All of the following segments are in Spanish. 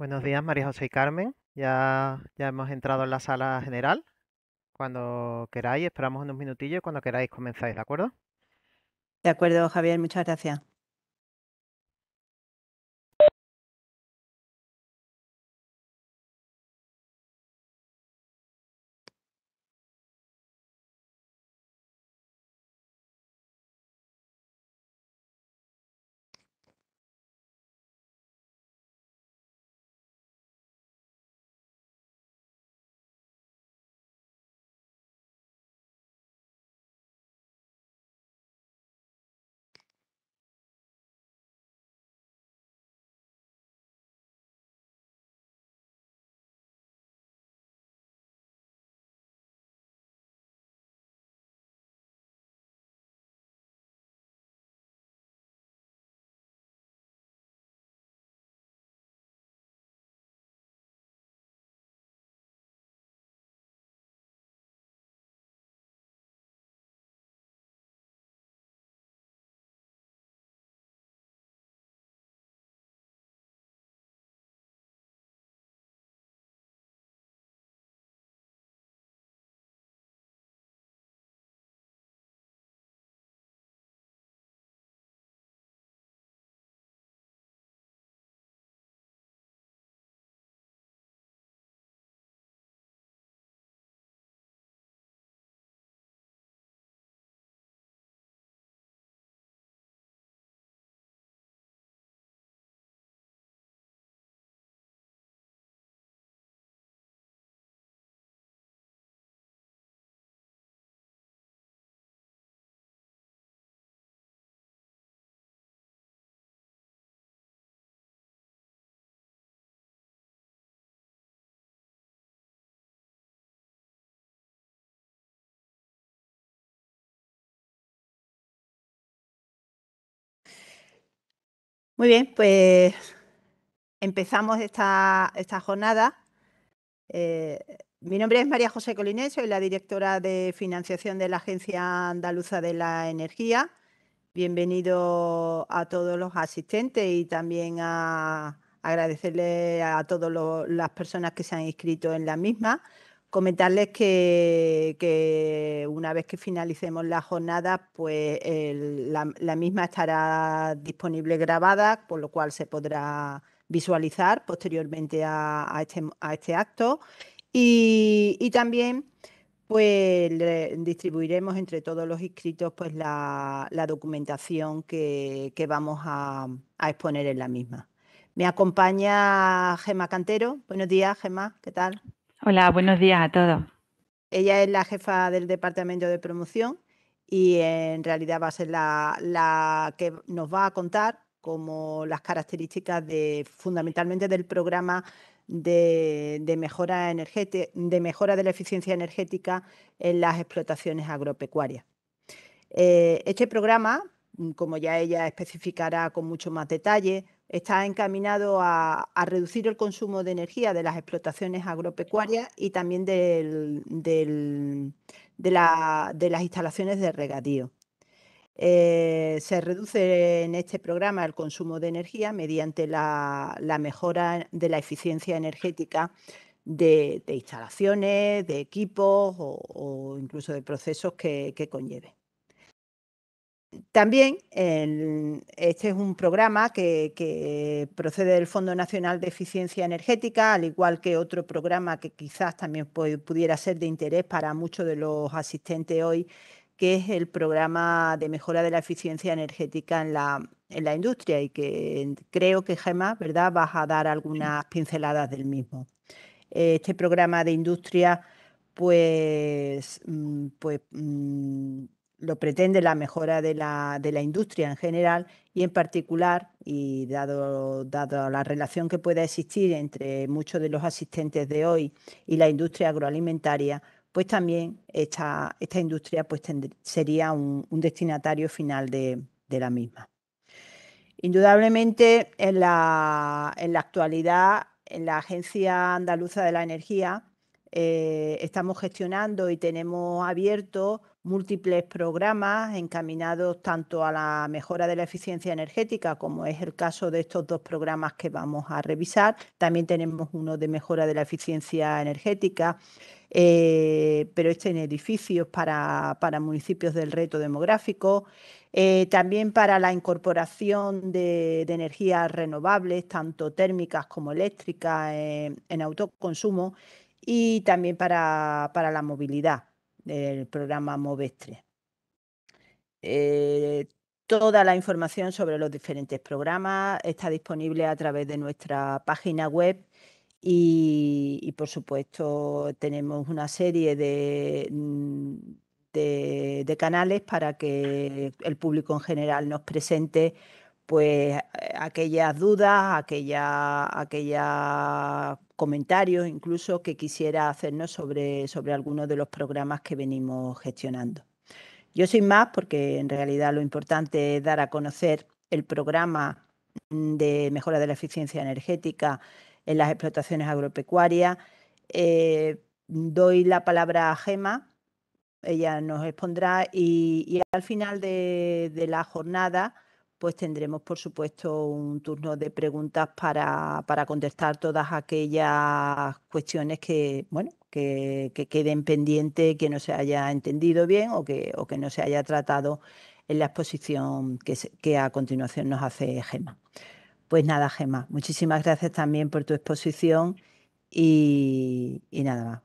Buenos días, María José y Carmen. Ya, ya hemos entrado en la sala general. Cuando queráis, esperamos unos minutillos cuando queráis comenzáis, ¿de acuerdo? De acuerdo, Javier, muchas gracias. Muy bien, pues empezamos esta, jornada. Eh, mi nombre es María José Colinés, soy la directora de financiación de la Agencia Andaluza de la Energía. Bienvenido a todos los asistentes y también a agradecerle a todas las personas que se han inscrito en la misma. Comentarles que, una vez que finalicemos la jornada, pues la, misma estará disponible grabada, por lo cual se podrá visualizar posteriormente a, este, este, acto. Y, también pues distribuiremos entre todos los inscritos pues la, documentación que, vamos a, exponer en la misma. Me acompaña Gemma Cantero. Buenos días, Gemma, ¿qué tal? Hola, buenos días a todos. Ella es la jefa del Departamento de Promoción y eh, en realidad va a ser la, que nos va a contar como las características de fundamentalmente del programa de, mejora de mejora de la eficiencia energética en las explotaciones agropecuarias. Eh, este programa, como ya ella especificará con mucho más detalle, está encaminado a, reducir el consumo de energía de las explotaciones agropecuarias y también de, las instalaciones de regadío. Eh, se reduce en este programa el consumo de energía mediante la, mejora de la eficiencia energética de, instalaciones, de equipos o, incluso de procesos que, conlleven. También este es un programa que, procede del Fondo Nacional de Eficiencia Energética, al igual que otro programa que quizás también pudiera ser de interés para muchos de los asistentes hoy, que es el programa de mejora de la eficiencia energética en la, en la industria y que creo que Gemma, ¿verdad?, vas a dar algunas pinceladas del mismo. Este programa de industria, pues, mm, pues mm, lo pretende la mejora de la, industria en general y en particular, y dado, la relación que pueda existir entre muchos de los asistentes de hoy y la industria agroalimentaria, pues también esta, industria pues sería un, destinatario final de, la misma. Indudablemente, en la, actualidad, en la Agencia Andaluza de la Energía, eh, estamos gestionando y tenemos abierto múltiples programas encaminados tanto a la mejora de la eficiencia energética, como es el caso de estos dos programas que vamos a revisar. También tenemos uno de mejora de la eficiencia energética, eh, pero este en edificios para, para municipios del reto demográfico. Eh, también para la incorporación de, energías renovables, tanto térmicas como eléctricas, eh, en autoconsumo y también para, para la movilidad el programa Movestre. Eh, toda la información sobre los diferentes programas está disponible a través de nuestra página web y, por supuesto tenemos una serie de, canales para que el público en general nos presente pues eh, aquellas dudas, aquellos comentarios incluso que quisiera hacernos sobre, algunos de los programas que venimos gestionando. Yo sin más porque en realidad lo importante es dar a conocer el programa mm, de mejora de la eficiencia energética en las explotaciones agropecuarias. Eh, doy la palabra a Gema, ella nos expondrá y, al final de la jornada pues tendremos, por supuesto, un turno de preguntas para, contestar todas aquellas cuestiones que, bueno, que, queden pendientes, que no se haya entendido bien o que, o que no se haya tratado en la exposición que, a continuación nos hace Gema. Pues nada, Gema, muchísimas gracias también por tu exposición y, y nada más.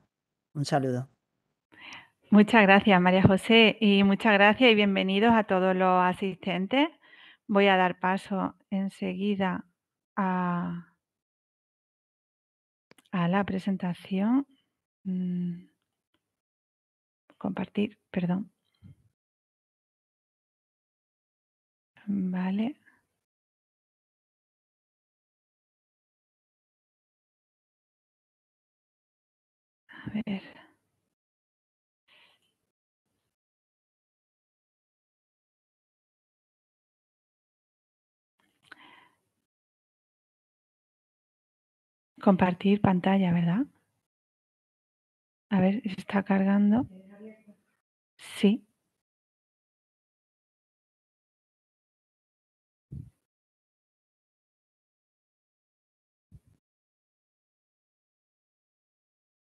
Un saludo. Muchas gracias, María José, y muchas gracias y bienvenidos a todos los asistentes. Voy a dar paso enseguida a, a la presentación. Mm, compartir, perdón. Vale. A ver. Compartir pantalla, ¿verdad? A ver si está cargando. Sí.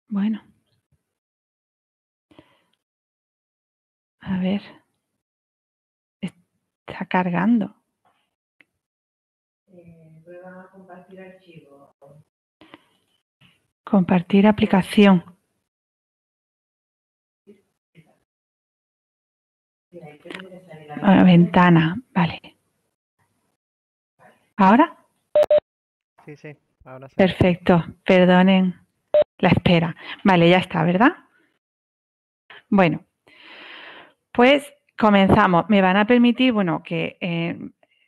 Bueno. A ver. Está cargando. Eh, a compartir archivo. Compartir aplicación. ventana, vale. ¿Ahora? Sí, sí, ahora sí. Perfecto, perdonen la espera. Vale, ya está, ¿verdad? Bueno, pues comenzamos. Me van a permitir, bueno, que eh,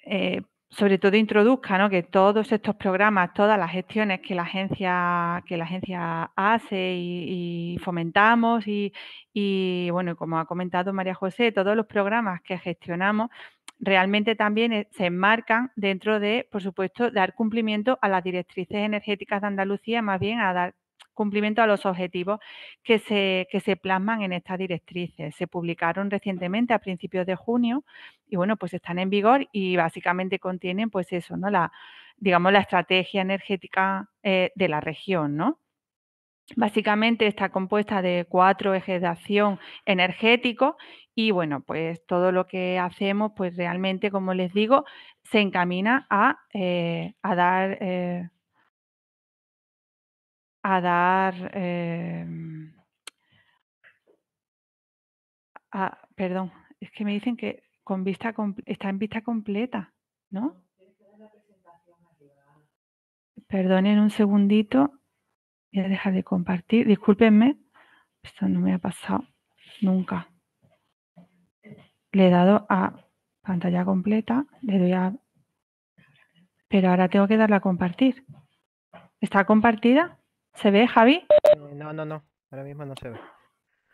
eh, sobre todo introduzca que todos estos programas, todas las gestiones que la agencia, que la agencia hace y, fomentamos y, y, bueno, como ha comentado María José, todos los programas que gestionamos realmente también eh, se enmarcan dentro de, por supuesto, dar cumplimiento a las directrices energéticas de Andalucía, más bien a dar cumplimiento a los objetivos que se, que se plasman en estas directrices. Se publicaron recientemente a principios de junio y bueno, pues están en vigor y básicamente contienen pues eso, ¿no? La, digamos, la estrategia energética eh, de la región, ¿no? Básicamente está compuesta de cuatro ejes de acción energético y bueno, pues todo lo que hacemos, pues realmente, como les digo, se encamina a, eh, dar... Eh, a dar, em, perdón, es que me dicen que con vista está en vista completa, ¿no? Perdonen un segundito, voy a dejar de compartir, discúlpenme, esto no me ha pasado nunca. Le he dado a pantalla completa, le doy a... Pero ahora tengo que darla a compartir. ¿Está compartida? ¿Se ve, Javi? Eh, no, no, no. Ahora mismo no se ve.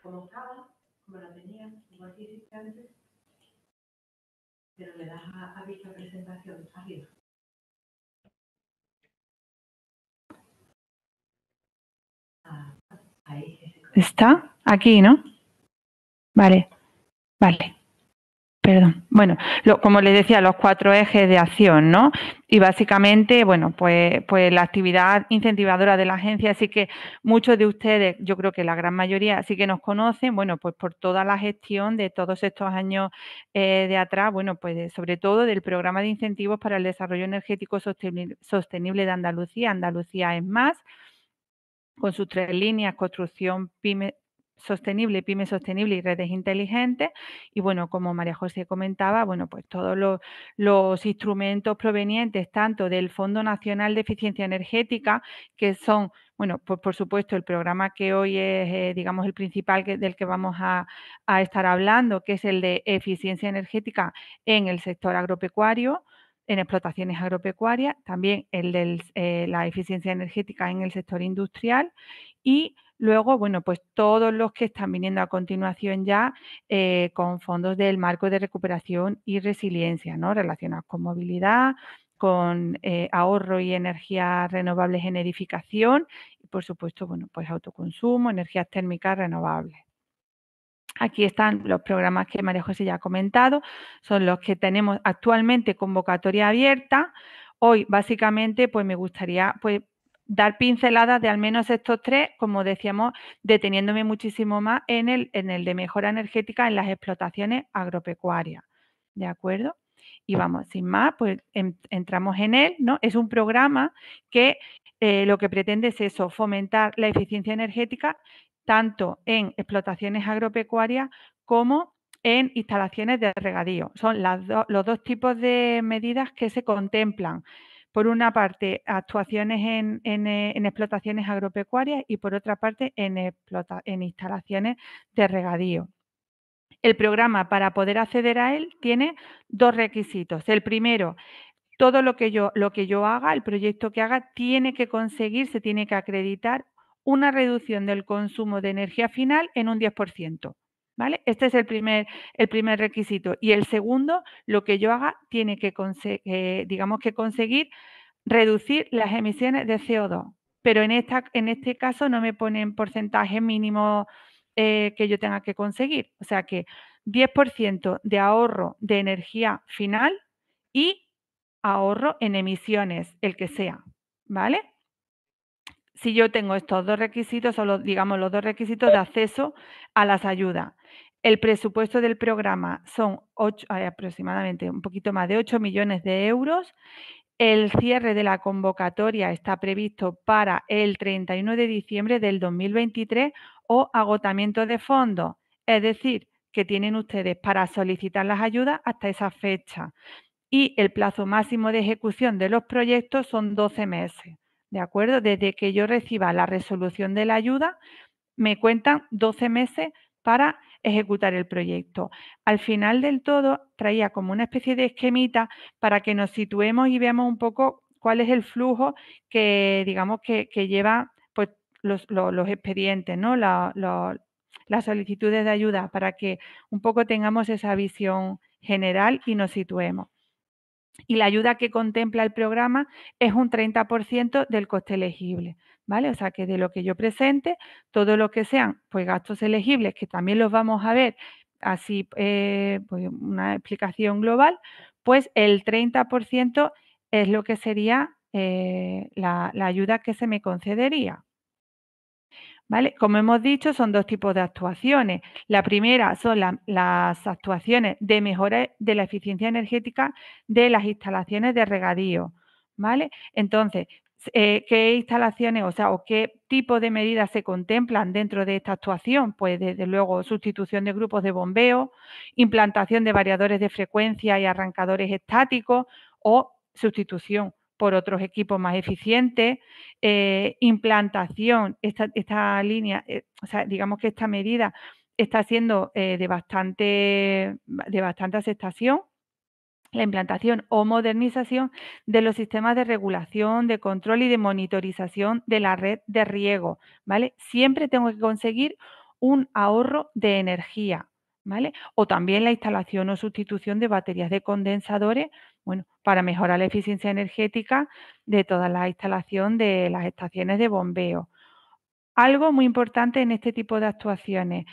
Colocada, como la tenía, como aquí antes, pero le das a, vista presentación Javi. Ah, ahí. ¿Está? Aquí, ¿no? Vale. Vale. Perdón. Bueno, como les decía, los cuatro ejes de acción, ¿no? Y básicamente, bueno, pues, pues la actividad incentivadora de la agencia, así que muchos de ustedes, yo creo que la gran mayoría sí que nos conocen, bueno, pues por toda la gestión de todos estos años eh, de atrás, bueno, pues sobre todo del programa de incentivos para el desarrollo energético sostenible, de Andalucía, Andalucía es más, con sus tres líneas, construcción, pyme, sostenible, pyme sostenible y redes inteligentes. Y bueno, como María José comentaba, bueno, pues todos los, instrumentos provenientes tanto del Fondo Nacional de Eficiencia Energética, que son, bueno, pues por supuesto, el programa que hoy es, eh, digamos, el principal del que vamos a, estar hablando, que es el de eficiencia energética en el sector agropecuario en explotaciones agropecuarias, también el de eh, la eficiencia energética en el sector industrial y Luego, bueno, pues todos los que están viniendo a continuación ya eh, con fondos del marco de recuperación y resiliencia, ¿no? Relacionados con movilidad, con eh, ahorro y energías renovables en edificación y, por supuesto, bueno, pues autoconsumo, energías térmicas renovables. Aquí están los programas que María José ya ha comentado, son los que tenemos actualmente convocatoria abierta. Hoy, básicamente, pues me gustaría pues, dar pinceladas de al menos estos tres, como decíamos, deteniéndome muchísimo más en el, en el de mejora energética en las explotaciones agropecuarias. ¿De acuerdo? Y vamos, sin más, pues entramos en él, ¿no? Es un programa que eh, lo que pretende es eso, fomentar la eficiencia energética tanto en explotaciones agropecuarias como en instalaciones de regadío. Son los dos tipos de medidas que se contemplan por una parte, actuaciones eh, en, explotaciones agropecuarias y por otra parte, en, instalaciones de regadío. El programa para poder acceder a él tiene dos requisitos. El primero, todo lo que yo, lo que yo haga, el proyecto que haga, tiene que conseguir, se tiene que acreditar una reducción del consumo de energía final en un 10%. ¿Vale? Este es el primer, requisito. Y el segundo, lo que yo haga tiene que, eh, digamos que conseguir reducir las emisiones de CO2. Pero en, este caso no me ponen porcentaje mínimo eh, que yo tenga que conseguir. O sea que 10% de ahorro de energía final y ahorro en emisiones, el que sea. ¿Vale? Si yo tengo estos dos requisitos, o digamos los dos requisitos de acceso a las ayudas. El presupuesto del programa son aproximadamente un poquito más de 8 millones de euros. El cierre de la convocatoria está previsto para el 31 de diciembre del 2023 o agotamiento de fondos, es decir, que tienen ustedes para solicitar las ayudas hasta esa fecha. Y el plazo máximo de ejecución de los proyectos son 12 meses. ¿De acuerdo? Desde que yo reciba la resolución de la ayuda, me cuentan 12 meses para ejecutar el proyecto. Al final del todo traía como una especie de esquemita para que nos situemos y veamos un poco cuál es el flujo que, digamos, que, lleva pues, los, expedientes, las solicitudes de ayuda para que un poco tengamos esa visión general y nos situemos. Y la ayuda que contempla el programa es un 30% del coste elegible. ¿vale? O sea, que de lo que yo presente, todo lo que sean, pues gastos elegibles, que también los vamos a ver así, eh, pues, una explicación global, pues el 30% es lo que sería eh, la, ayuda que se me concedería. ¿Vale? Como hemos dicho, son dos tipos de actuaciones. La primera son las actuaciones de mejora de la eficiencia energética de las instalaciones de regadío, ¿vale? Entonces, eh, qué instalaciones, o sea, o qué tipo de medidas se contemplan dentro de esta actuación, pues desde luego sustitución de grupos de bombeo, implantación de variadores de frecuencia y arrancadores estáticos o sustitución por otros equipos más eficientes, eh, implantación, esta, esta línea, eh, digamos que esta medida está siendo de, bastante, de bastante aceptación la implantación o modernización de los sistemas de regulación, de control y de monitorización de la red de riego, ¿vale? Siempre tengo que conseguir un ahorro de energía, ¿vale? O también la instalación o sustitución de baterías de condensadores, bueno, para mejorar la eficiencia energética de toda la instalación de las estaciones de bombeo. Algo muy importante en este tipo de actuaciones,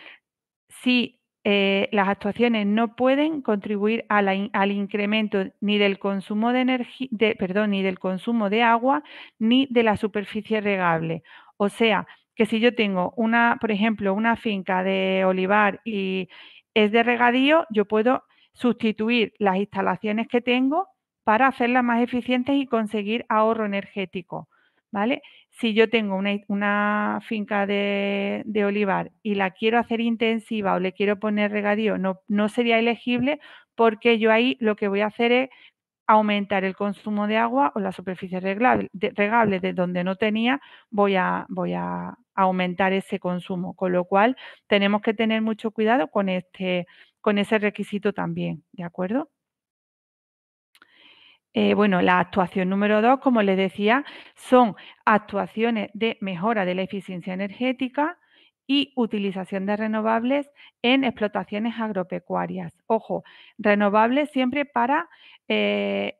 si eh, las actuaciones no pueden contribuir al incremento ni del consumo de energía, perdón, ni del consumo de agua ni de la superficie regable. O sea, que si yo tengo una, por ejemplo, una finca de olivar y es de regadío, yo puedo sustituir las instalaciones que tengo para hacerlas más eficientes y conseguir ahorro energético. ¿vale? Si yo tengo una, finca de, olivar y la quiero hacer intensiva o le quiero poner regadío, no, sería elegible porque yo ahí lo que voy a hacer es aumentar el consumo de agua o la superficie regable de, donde no tenía, voy a, aumentar ese consumo. Con lo cual, tenemos que tener mucho cuidado con, este, con ese requisito también, ¿de acuerdo? Eh, bueno, la actuación número dos, como les decía, son actuaciones de mejora de la eficiencia energética y utilización de renovables en explotaciones agropecuarias. Ojo, renovables siempre para, eh,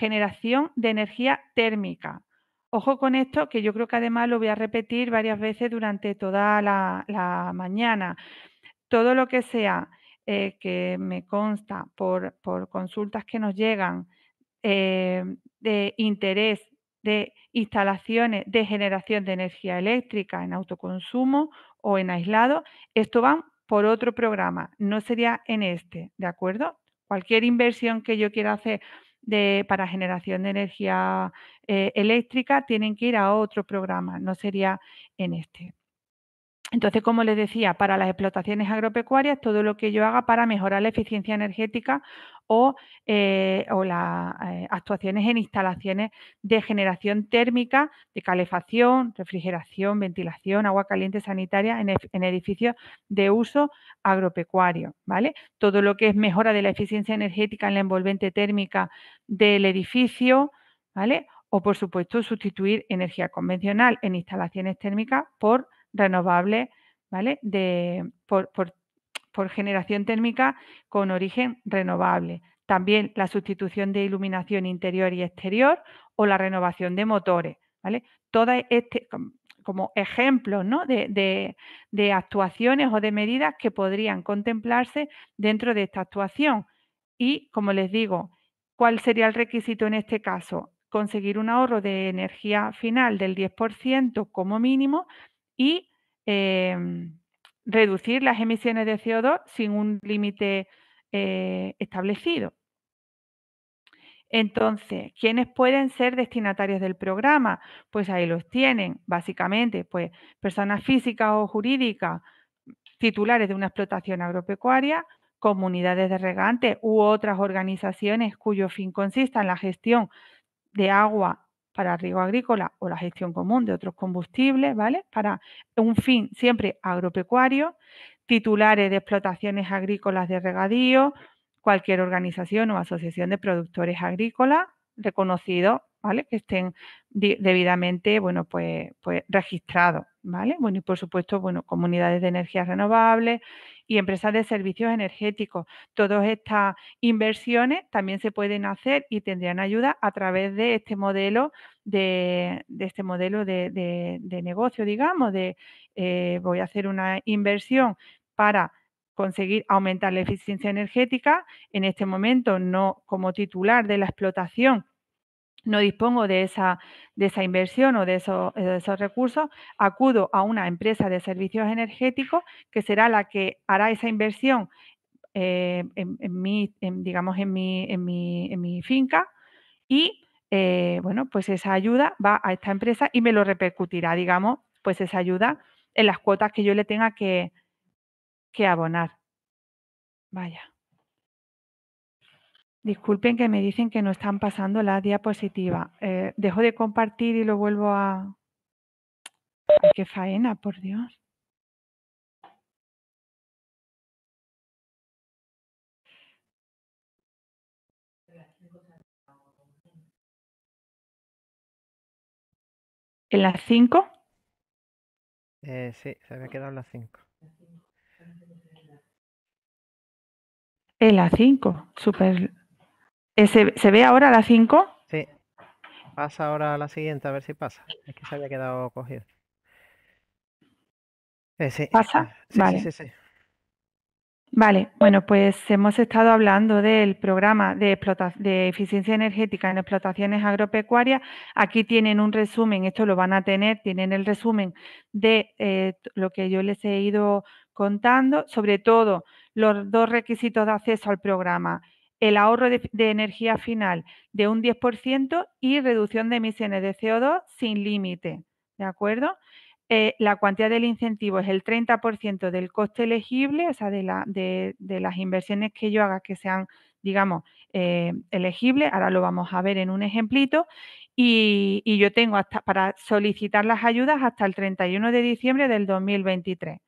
generación de energía térmica. Ojo con esto, que yo creo que además lo voy a repetir varias veces durante toda la, mañana. Todo lo que sea eh, que me consta por consultas que nos llegan eh, de interés de instalaciones de generación de energía eléctrica en autoconsumo o en aislado, esto va por otro programa, no sería en este, ¿de acuerdo? Cualquier inversión que yo quiera hacer de, para generación de energía eh, eléctrica tienen que ir a otro programa, no sería en este. Entonces, como les decía, para las explotaciones agropecuarias, todo lo que yo haga para mejorar la eficiencia energética o, eh, las eh, actuaciones en instalaciones de generación térmica, de calefacción, refrigeración, ventilación, agua caliente sanitaria en, en edificios de uso agropecuario, ¿vale? Todo lo que es mejora de la eficiencia energética en la envolvente térmica del edificio, ¿vale? O, por supuesto, sustituir energía convencional en instalaciones térmicas por renovable, ¿vale? De, por, generación térmica con origen renovable. También la sustitución de iluminación interior y exterior o la renovación de motores, ¿vale? Todo este, como ejemplos ¿no? de, de, actuaciones o de medidas que podrían contemplarse dentro de esta actuación. Y, como les digo, ¿cuál sería el requisito en este caso? Conseguir un ahorro de energía final del 10% como mínimo y Em, reducir las emisiones de CO2 sin un límite eh, establecido. Entonces, ¿quiénes pueden ser destinatarios del programa? Pues ahí los tienen, básicamente, pues personas físicas o jurídicas, titulares de una explotación agropecuaria, comunidades de regantes u otras organizaciones cuyo fin consista en la gestión de agua para riego agrícola o la gestión común de otros combustibles, ¿vale? Para un fin siempre agropecuario, titulares de explotaciones agrícolas de regadío, cualquier organización o asociación de productores agrícolas reconocidos, ¿vale? Que estén debidamente, bueno, pues, pues registrados, ¿vale? Bueno, y por supuesto, bueno, comunidades de energías renovables y empresas de servicios energéticos. Todas estas inversiones también se pueden hacer y tendrían ayuda a través de este modelo de, este modelo de, negocio, digamos, de eh, voy a hacer una inversión para conseguir aumentar la eficiencia energética. En este momento, no como titular de la explotación, no dispongo de esa, de esa inversión o eh, de esos, recursos, acudo a una empresa de servicios energéticos que será la que hará esa inversión eh, en, mi, digamos, en mi, en mi, finca y, eh, bueno, pues esa ayuda va a esta empresa y me lo repercutirá, digamos, pues esa ayuda en las cuotas que yo le tenga que, que abonar. Vaya. Disculpen que me dicen que no están pasando la diapositiva. Eh, dejo de compartir y lo vuelvo a... ¡Qué faena, por Dios! ¿En las 5? Eh, sí, se me quedado en las 5. En las 5, súper eh, ¿Se, ve ahora a las 5? Sí. Pasa ahora a la siguiente, a ver si pasa. Es que se había quedado cogido. Eh, sí. Eh, ¿Pasa? Sí, vale. Sí, vale, bueno, pues hemos estado hablando del programa de, eficiencia energética en explotaciones agropecuarias. Aquí tienen un resumen, esto lo van a tener, tienen el resumen de lo que yo les he ido contando, sobre todo los dos requisitos de acceso al programa, el ahorro de, energía final de un 10% y reducción de emisiones de CO2 sin límite. ¿De acuerdo? Eh, la cuantía del incentivo es el 30% del coste elegible, o sea, de, la, de, las inversiones que yo haga que sean, digamos, eh, elegibles. Ahora lo vamos a ver en un ejemplito. Y, yo tengo hasta para solicitar las ayudas hasta el 31 de diciembre del 2023.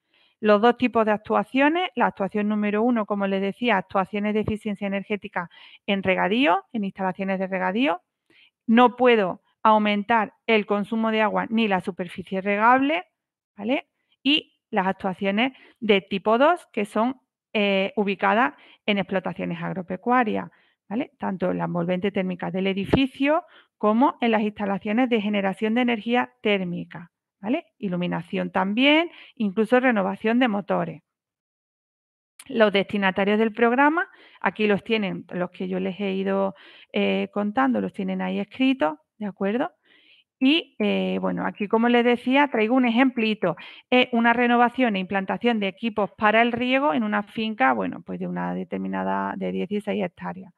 Los dos tipos de actuaciones, la actuación número uno, como les decía, actuaciones de eficiencia energética en regadío, en instalaciones de regadío. No puedo aumentar el consumo de agua ni la superficie regable, ¿vale? Y las actuaciones de tipo 2, que son eh, ubicadas en explotaciones agropecuarias, ¿vale? Tanto en la envolvente térmica del edificio como en las instalaciones de generación de energía térmica. ¿vale? Iluminación también, incluso renovación de motores. Los destinatarios del programa, aquí los tienen, los que yo les he ido eh, contando, los tienen ahí escritos, ¿de acuerdo? Y eh, bueno, aquí como les decía, traigo un ejemplito. Es una renovación e implantación de equipos para el riego en una finca, bueno, pues de una determinada de 16 hectáreas.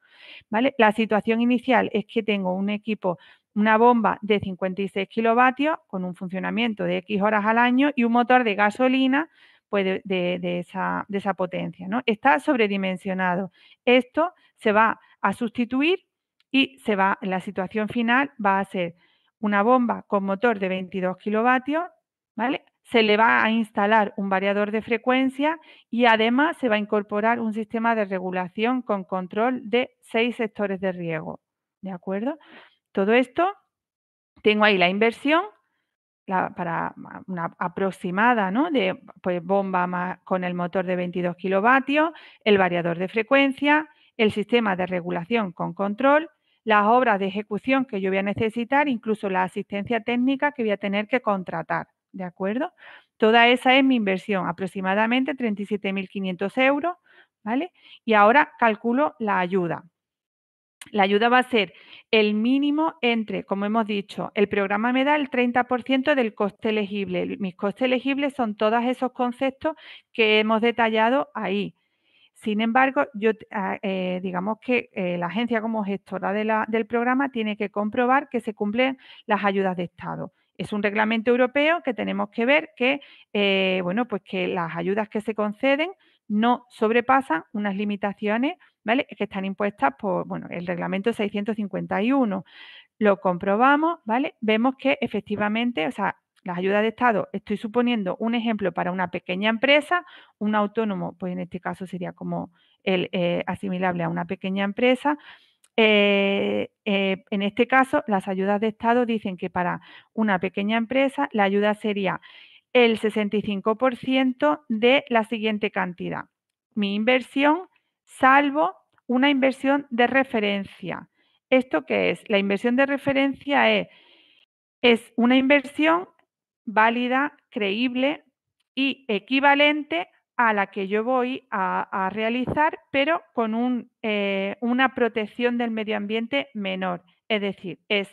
¿vale? La situación inicial es que tengo un equipo una bomba de 56 kilovatios con un funcionamiento de X horas al año y un motor de gasolina pues, de, esa, potencia. ¿no? Está sobredimensionado. Esto se va a sustituir y se va, la situación final va a ser una bomba con motor de 22 kilovatios, ¿vale? Se le va a instalar un variador de frecuencia y además se va a incorporar un sistema de regulación con control de seis sectores de riego, ¿de acuerdo? todo esto, tengo ahí la inversión para ah, una aproximada, ¿no? De pues, bomba con el motor de 22 kilovatios, el variador de frecuencia, el sistema de regulación con control, las obras de ejecución que yo voy a necesitar, incluso la asistencia técnica que voy a tener que contratar, ¿de acuerdo? Toda esa es mi inversión, aproximadamente 37.500 euros, ¿vale? Y ahora calculo la ayuda. La ayuda va a ser el mínimo entre, como hemos dicho, el programa me da el 30% del coste elegible. Mis costes elegibles son todos esos conceptos que hemos detallado ahí. Sin embargo, yo ah, eh, digamos que eh, la agencia como gestora del programa tiene que comprobar que se cumplen las ayudas de Estado. Es un reglamento europeo que tenemos que ver que, eh, bueno, pues que las ayudas que se conceden no sobrepasan unas limitaciones ¿vale? Que están impuestas por, bueno, el reglamento 651. Lo comprobamos, ¿vale? Vemos que efectivamente, o sea, las ayudas de Estado, estoy suponiendo un ejemplo para una pequeña empresa, un autónomo, pues en este caso sería como el eh, asimilable a una pequeña empresa. Eh, eh, en este caso, las ayudas de Estado dicen que para una pequeña empresa la ayuda sería el 65% de la siguiente cantidad. Mi inversión salvo una inversión de referencia. ¿Esto qué es? La inversión de referencia es, es una inversión válida, creíble y equivalente a la que yo voy a, realizar, pero con eh, una protección del medio ambiente menor. Es decir, es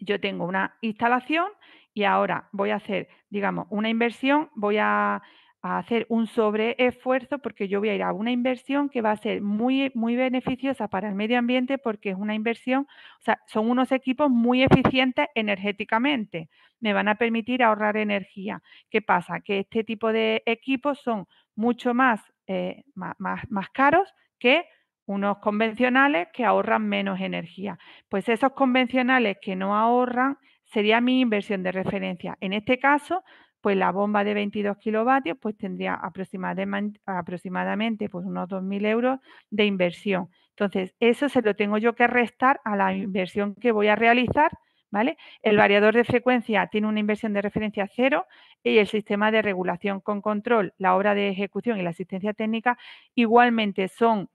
yo tengo una instalación y ahora voy a hacer, digamos, una inversión, voy a, a hacer un sobreesfuerzo porque yo voy a ir a una inversión que va a ser muy, muy beneficiosa para el medio ambiente porque es una inversión, o sea, son unos equipos muy eficientes energéticamente, me van a permitir ahorrar energía. ¿Qué pasa? Que este tipo de equipos son mucho más, eh, más caros que unos convencionales que ahorran menos energía. Pues esos convencionales que no ahorran sería mi inversión de referencia. En este caso, pues la bomba de 22 kilovatios pues tendría aproximadamente, aproximadamente pues unos 2.000 euros de inversión. Entonces, eso se lo tengo yo que restar a la inversión que voy a realizar, ¿vale? El variador de frecuencia tiene una inversión de referencia cero y el sistema de regulación con control, la obra de ejecución y la asistencia técnica igualmente son,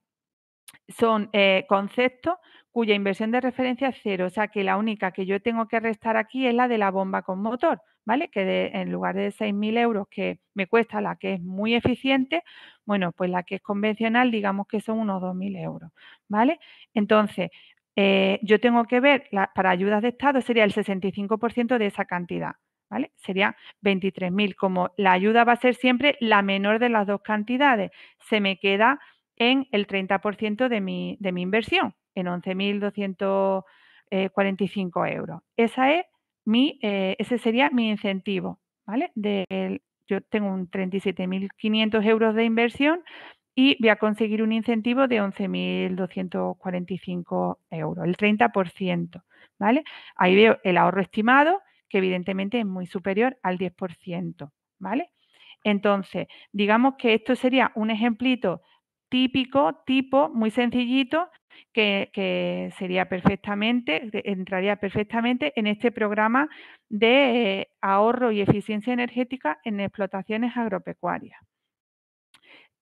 son eh, conceptos cuya inversión de referencia es cero. O sea que la única que yo tengo que restar aquí es la de la bomba con motor, ¿vale? Que en lugar de 6.000 euros que me cuesta la que es muy eficiente, bueno, pues la que es convencional, digamos que son unos 2.000 euros, ¿vale? Entonces, eh, yo tengo que ver, para ayudas de Estado sería el 65% de esa cantidad. ¿Vale? Sería 23.000. Como la ayuda va a ser siempre la menor de las dos cantidades, se me queda en el 30% de mi, de mi inversión, en 11.245 euros. Esa es mi, eh, ese sería mi incentivo, ¿vale? yo tengo un 37.500 euros de inversión y voy a conseguir un incentivo de 11.245 euros, el 30%, ¿vale? Ahí veo el ahorro estimado, que evidentemente es muy superior al 10%, ¿vale? Entonces, digamos que esto sería un ejemplito típico, tipo, muy sencillito, que, sería perfectamente, entraría perfectamente en este programa de eh, ahorro y eficiencia energética en explotaciones agropecuarias.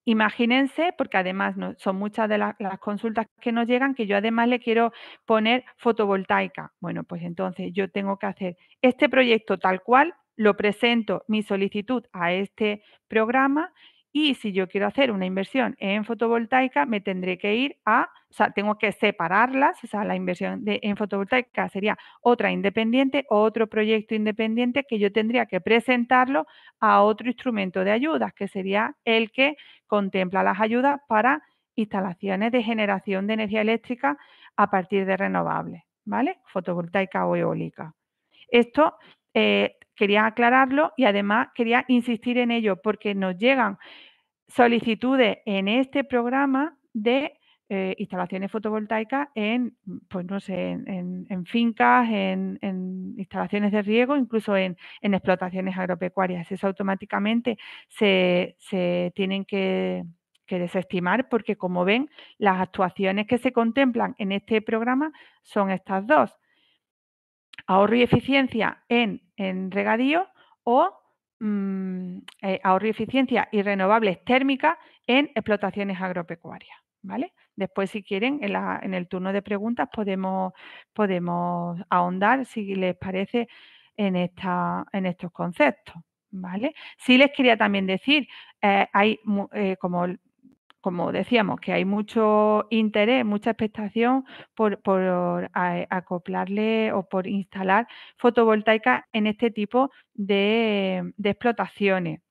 Imagínense, porque además son muchas de las, consultas que nos llegan, que yo además le quiero poner fotovoltaica. Bueno, pues entonces yo tengo que hacer este proyecto tal cual, lo presento mi solicitud a este programa y si yo quiero hacer una inversión en fotovoltaica, me tendré que ir a, o sea, tengo que separarlas, o sea, la inversión de, en fotovoltaica sería otra independiente, otro proyecto independiente que yo tendría que presentarlo a otro instrumento de ayudas, que sería el que contempla las ayudas para instalaciones de generación de energía eléctrica a partir de renovables, ¿vale? Fotovoltaica o eólica. Esto eh, quería aclararlo y además quería insistir en ello porque nos llegan solicitudes en este programa de eh, instalaciones fotovoltaicas en, pues no sé, en, fincas, en, instalaciones de riego, incluso en, explotaciones agropecuarias. Eso automáticamente se, tienen que, desestimar porque, como ven, las actuaciones que se contemplan en este programa son estas dos ahorro y eficiencia en, regadío o mm, eh, ahorro y eficiencia y renovables térmicas en explotaciones agropecuarias. ¿vale? Después, si quieren, en, el turno de preguntas podemos, podemos ahondar, si les parece, en, esta, en estos conceptos. ¿Vale? Sí les quería también decir, eh, hay, eh, como como decíamos, que hay mucho interés, mucha expectación por, acoplarle o por instalar fotovoltaica en este tipo de, explotaciones.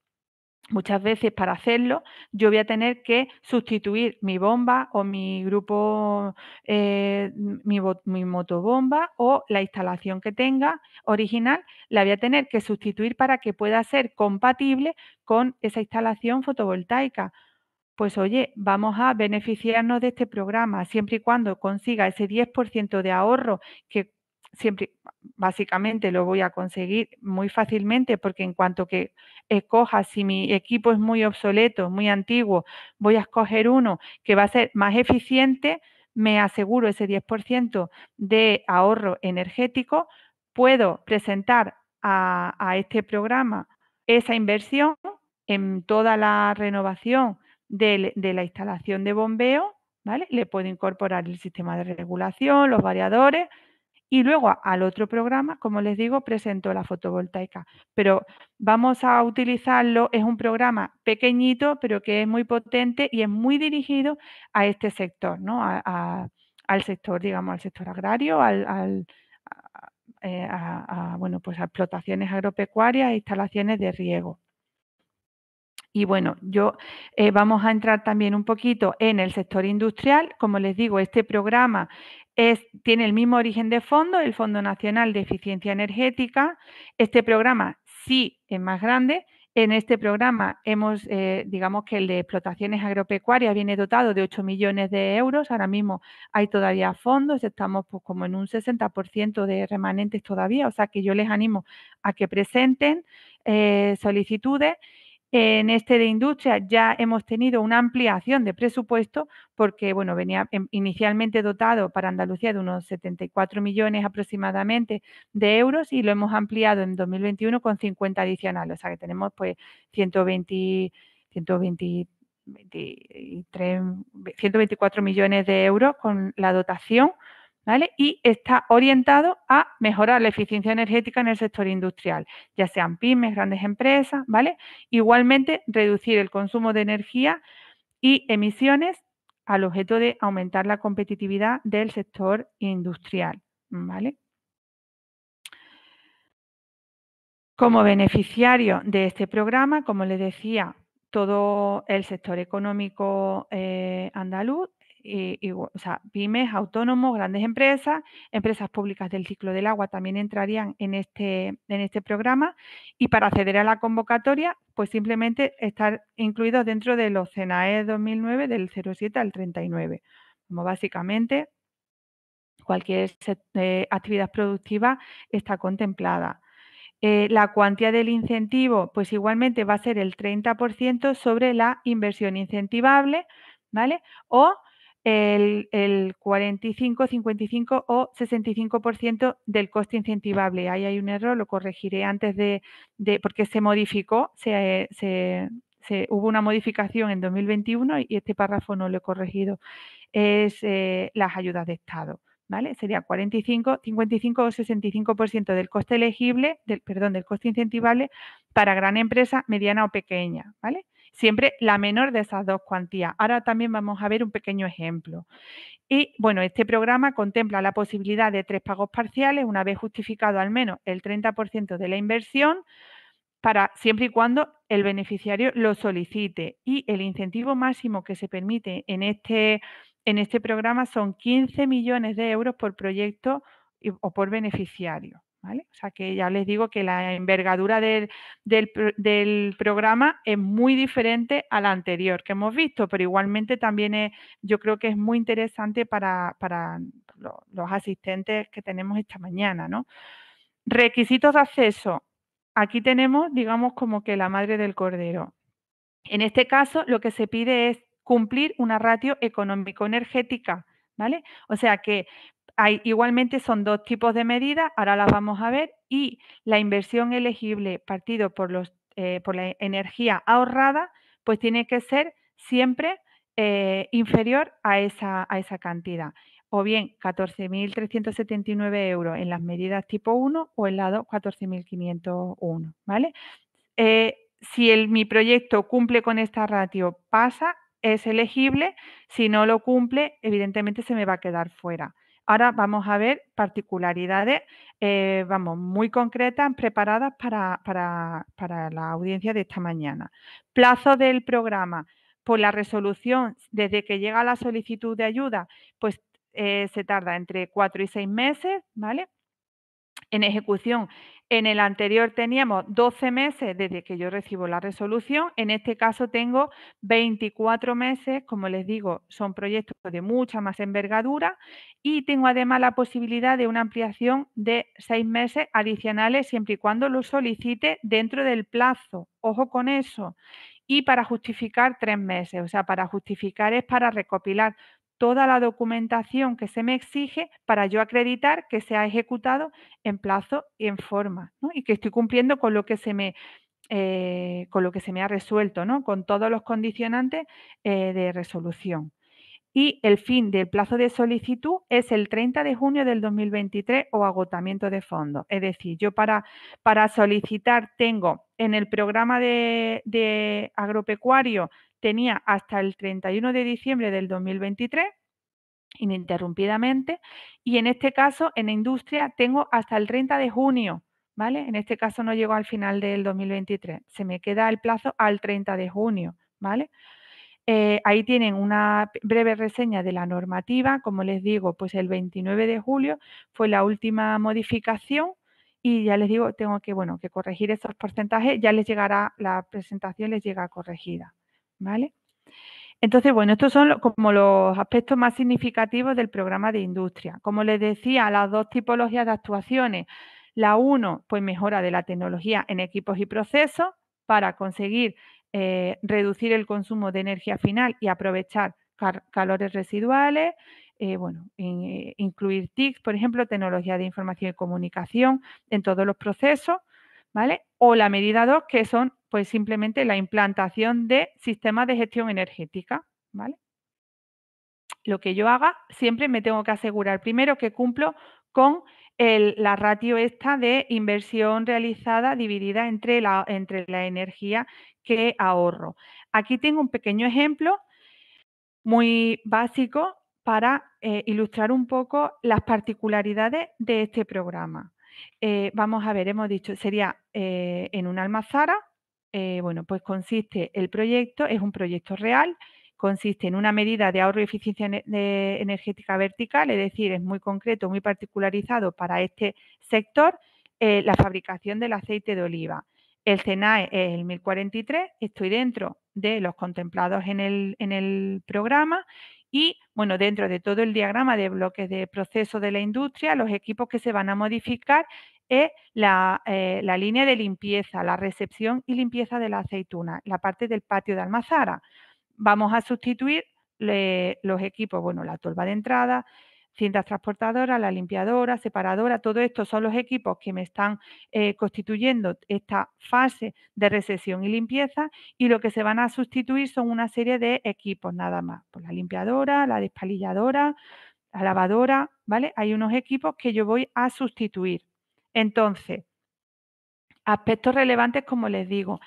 Muchas veces para hacerlo yo voy a tener que sustituir mi bomba o mi grupo, eh, mi, mi, motobomba o la instalación que tenga original, la voy a tener que sustituir para que pueda ser compatible con esa instalación fotovoltaica pues oye, vamos a beneficiarnos de este programa siempre y cuando consiga ese 10% de ahorro que siempre básicamente lo voy a conseguir muy fácilmente porque en cuanto que escoja si mi equipo es muy obsoleto, muy antiguo, voy a escoger uno que va a ser más eficiente, me aseguro ese 10% de ahorro energético, puedo presentar a, a este programa esa inversión en toda la renovación de, la instalación de bombeo, ¿vale? Le puedo incorporar el sistema de regulación, los variadores y luego al otro programa, como les digo, presento la fotovoltaica. Pero vamos a utilizarlo, es un programa pequeñito, pero que es muy potente y es muy dirigido a este sector, ¿no? al sector, digamos, al sector agrario, al, eh, bueno, pues a explotaciones agropecuarias e instalaciones de riego. Y bueno, yo eh, vamos a entrar también un poquito en el sector industrial. Como les digo, este programa tiene el mismo origen de fondo, el Fondo Nacional de Eficiencia Energética. Este programa sí es más grande. En este programa hemos, eh, digamos que el de explotaciones agropecuarias viene dotado de 8 millones de euros. Ahora mismo hay todavía fondos, estamos pues, como en un 60% de remanentes todavía. O sea que yo les animo a que presenten eh, solicitudes en este de industria ya hemos tenido una ampliación de presupuesto porque, bueno, venía em, inicialmente dotado para Andalucía de unos 74 millones aproximadamente de euros y lo hemos ampliado en 2021 con 50 adicionales. O sea que tenemos pues 120, 124 millones de euros con la dotación ¿Vale? Y está orientado a mejorar la eficiencia energética en el sector industrial, ya sean pymes, grandes empresas, ¿vale? Igualmente, reducir el consumo de energía y emisiones al objeto de aumentar la competitividad del sector industrial, ¿vale? Como beneficiario de este programa, como les decía, todo el sector económico eh, andaluz, o sea, pymes, autónomos, grandes empresas, empresas públicas del ciclo del agua también entrarían en este, en este programa y para acceder a la convocatoria, pues simplemente estar incluidos dentro de los CENAE 2009 del 07 al 39. Como básicamente cualquier eh, actividad productiva está contemplada. Eh, la cuantía del incentivo, pues igualmente va a ser el 30% sobre la inversión incentivable, ¿vale? O el, 45, 55 o 65% del coste incentivable. Ahí hay un error, lo corregiré antes de, porque se modificó, se, hubo una modificación en 2021 y este párrafo no lo he corregido. Es eh, las ayudas de Estado. ¿Vale? Sería 45, 55 o 65% del coste elegible, del, perdón, del coste incentivable para gran empresa, mediana o pequeña, ¿vale? siempre la menor de esas dos cuantías. Ahora también vamos a ver un pequeño ejemplo. Y bueno, este programa contempla la posibilidad de tres pagos parciales una vez justificado al menos el 30% de la inversión para siempre y cuando el beneficiario lo solicite y el incentivo máximo que se permite en este en este programa son 15 millones de euros por proyecto o por beneficiario. O sea que ya les digo que la envergadura del, programa es muy diferente a la anterior que hemos visto, pero igualmente también es, yo creo que es muy interesante para, los, los asistentes que tenemos esta mañana, ¿no? Requisitos de acceso. Aquí tenemos, digamos, como que la madre del cordero. En este caso, lo que se pide es cumplir una ratio económico-energética, ¿vale? O sea que igualmente son dos tipos de medidas, ahora las vamos a ver, y la inversión elegible partido por, los, eh, por la energía ahorrada, pues tiene que ser siempre eh, inferior a esa, a esa cantidad o bien 14.379 euros en las medidas tipo 1 o en lado 14.501, ¿vale? Eh, si el, mi proyecto cumple con esta ratio, pasa, es elegible, si no lo cumple, evidentemente se me va a quedar fuera. Ahora vamos a ver particularidades, eh, vamos, muy concretas, preparadas para, la audiencia de esta mañana. Plazo del programa, por pues la resolución, desde que llega la solicitud de ayuda, pues eh, se tarda entre cuatro y seis meses, ¿vale? En ejecución, en el anterior teníamos 12 meses desde que yo recibo la resolución, en este caso tengo 24 meses, como les digo, son proyectos de mucha más envergadura y tengo además la posibilidad de una ampliación de seis meses adicionales siempre y cuando lo solicite dentro del plazo. Ojo con eso. Y para justificar tres meses, o sea, para justificar es para recopilar toda la documentación que se me exige para yo acreditar que se ha ejecutado en plazo y en forma y que estoy cumpliendo con lo que se me, eh, con lo que se me ha resuelto, ¿no? con todos los condicionantes eh, de resolución. Y el fin del plazo de solicitud es el 30 de junio del 2023 o agotamiento de fondo. Es decir, yo para, para solicitar tengo en el programa de agropecuario tenía hasta el 31 de diciembre del 2023 ininterrumpidamente y en este caso en la industria tengo hasta el 30 de junio, ¿vale? En este caso no llego al final del 2023, se me queda el plazo al 30 de junio, ¿vale? Eh, ahí tienen una breve reseña de la normativa. Como les digo, pues el 29 de julio fue la última modificación y ya les digo, tengo que, bueno, que corregir esos porcentajes. Ya les llegará, la presentación les llega corregida. ¿vale? Entonces, bueno, estos son como los aspectos más significativos del programa de industria. Como les decía, las dos tipologías de actuaciones. La uno, pues mejora de la tecnología en equipos y procesos para conseguir eh, reducir el consumo de energía final y aprovechar calores residuales. Eh, bueno, eh, incluir TIC, por ejemplo, tecnología de información y comunicación en todos los procesos, ¿vale? O la medida dos, que son pues simplemente la implantación de sistemas de gestión energética, ¿vale? Lo que yo haga, siempre me tengo que asegurar primero que cumplo con la ratio esta de inversión realizada dividida entre la, entre la energía que ahorro. Aquí tengo un pequeño ejemplo muy básico para eh, ilustrar un poco las particularidades de este programa. Eh, vamos a ver, hemos dicho, sería eh, en una almazara, eh, bueno, pues consiste el proyecto, es un proyecto real, consiste en una medida de ahorro y eficiencia energética vertical, es decir, es muy concreto, muy particularizado para este sector, eh, la fabricación del aceite de oliva. El CENAE es el 1043, estoy dentro de los contemplados en el, en el programa y, bueno, dentro de todo el diagrama de bloques de proceso de la industria, los equipos que se van a modificar es eh, la, línea de limpieza, la recepción y limpieza de la aceituna, la parte del patio de Almazara. Vamos a sustituir los equipos, bueno, la tolva de entrada, cintas transportadoras, la limpiadora, separadora, todo esto son los equipos que me están eh, constituyendo esta fase de recesión y limpieza y lo que se van a sustituir son una serie de equipos nada más, pues, la limpiadora, la despalilladora, la lavadora, ¿vale? Hay unos equipos que yo voy a sustituir. Entonces, aspectos relevantes, como les digo,